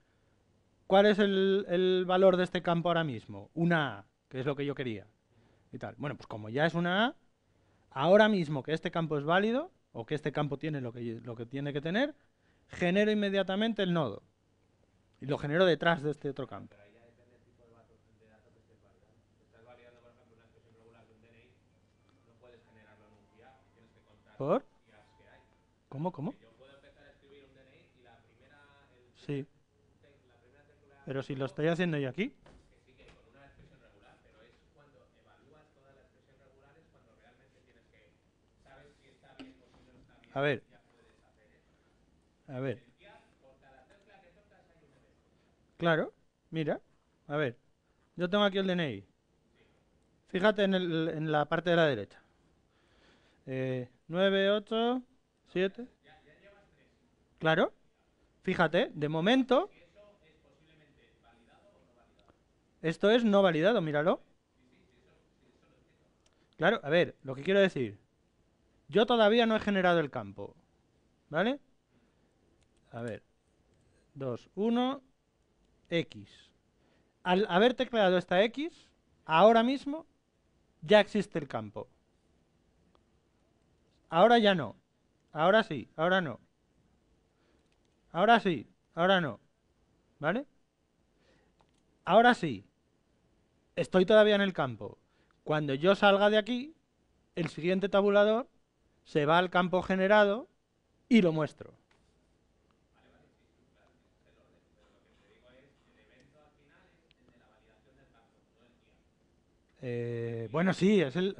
¿Cuál es el valor de este campo ahora mismo? Una A, que es lo que yo quería. Bueno, pues como ya es una A, ahora mismo que este campo es válido, o que este campo tiene lo que tiene que tener, genero inmediatamente el nodo. Y lo genero detrás de este otro campo. Pero ahí ya depende del tipo de datos que estés validando. Si estás validando, por ejemplo, una expresión regular de un DNI, no puedes generarlo en un CIA, tienes que contar las tías que hay. ¿Cómo? ¿Cómo? Yo puedo empezar a escribir un DNI y la primera. Sí. Pero si lo estoy haciendo yo aquí. A ver. A ver. Claro, mira. A ver. Yo tengo aquí el DNI. Fíjate en, la parte de la derecha. 9, 8, 7. Claro. Fíjate, de momento esto es no validado, míralo. Claro, a ver, lo que quiero decir. Yo todavía no he generado el campo. ¿Vale? A ver. 2, 1, X. Al haber tecleado esta X, ahora mismo ya existe el campo. Ahora ya no. Ahora sí, ahora no. Ahora sí, ahora no. ¿Vale? Ahora sí, estoy todavía en el campo. Cuando yo salga de aquí, el siguiente tabulador se va al campo generado y lo muestro. Eh, bueno, sí, es el...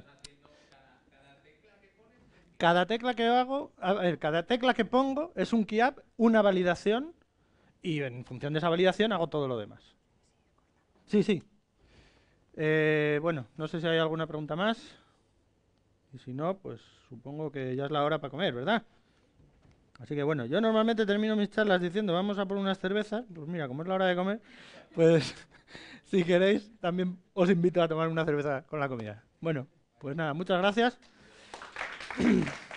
Cada tecla que hago, a cada tecla que pongo es un key una validación, y en función de esa validación hago todo lo demás. Sí, sí. Eh, bueno, no sé si hay alguna pregunta más. Y si no, pues supongo que ya es la hora para comer, ¿verdad? Así que bueno, yo normalmente termino mis charlas diciendo vamos a por unas cervezas. Pues mira, como es la hora de comer, pues si queréis, también os invito a tomar una cerveza con la comida. Bueno, pues nada, muchas gracias.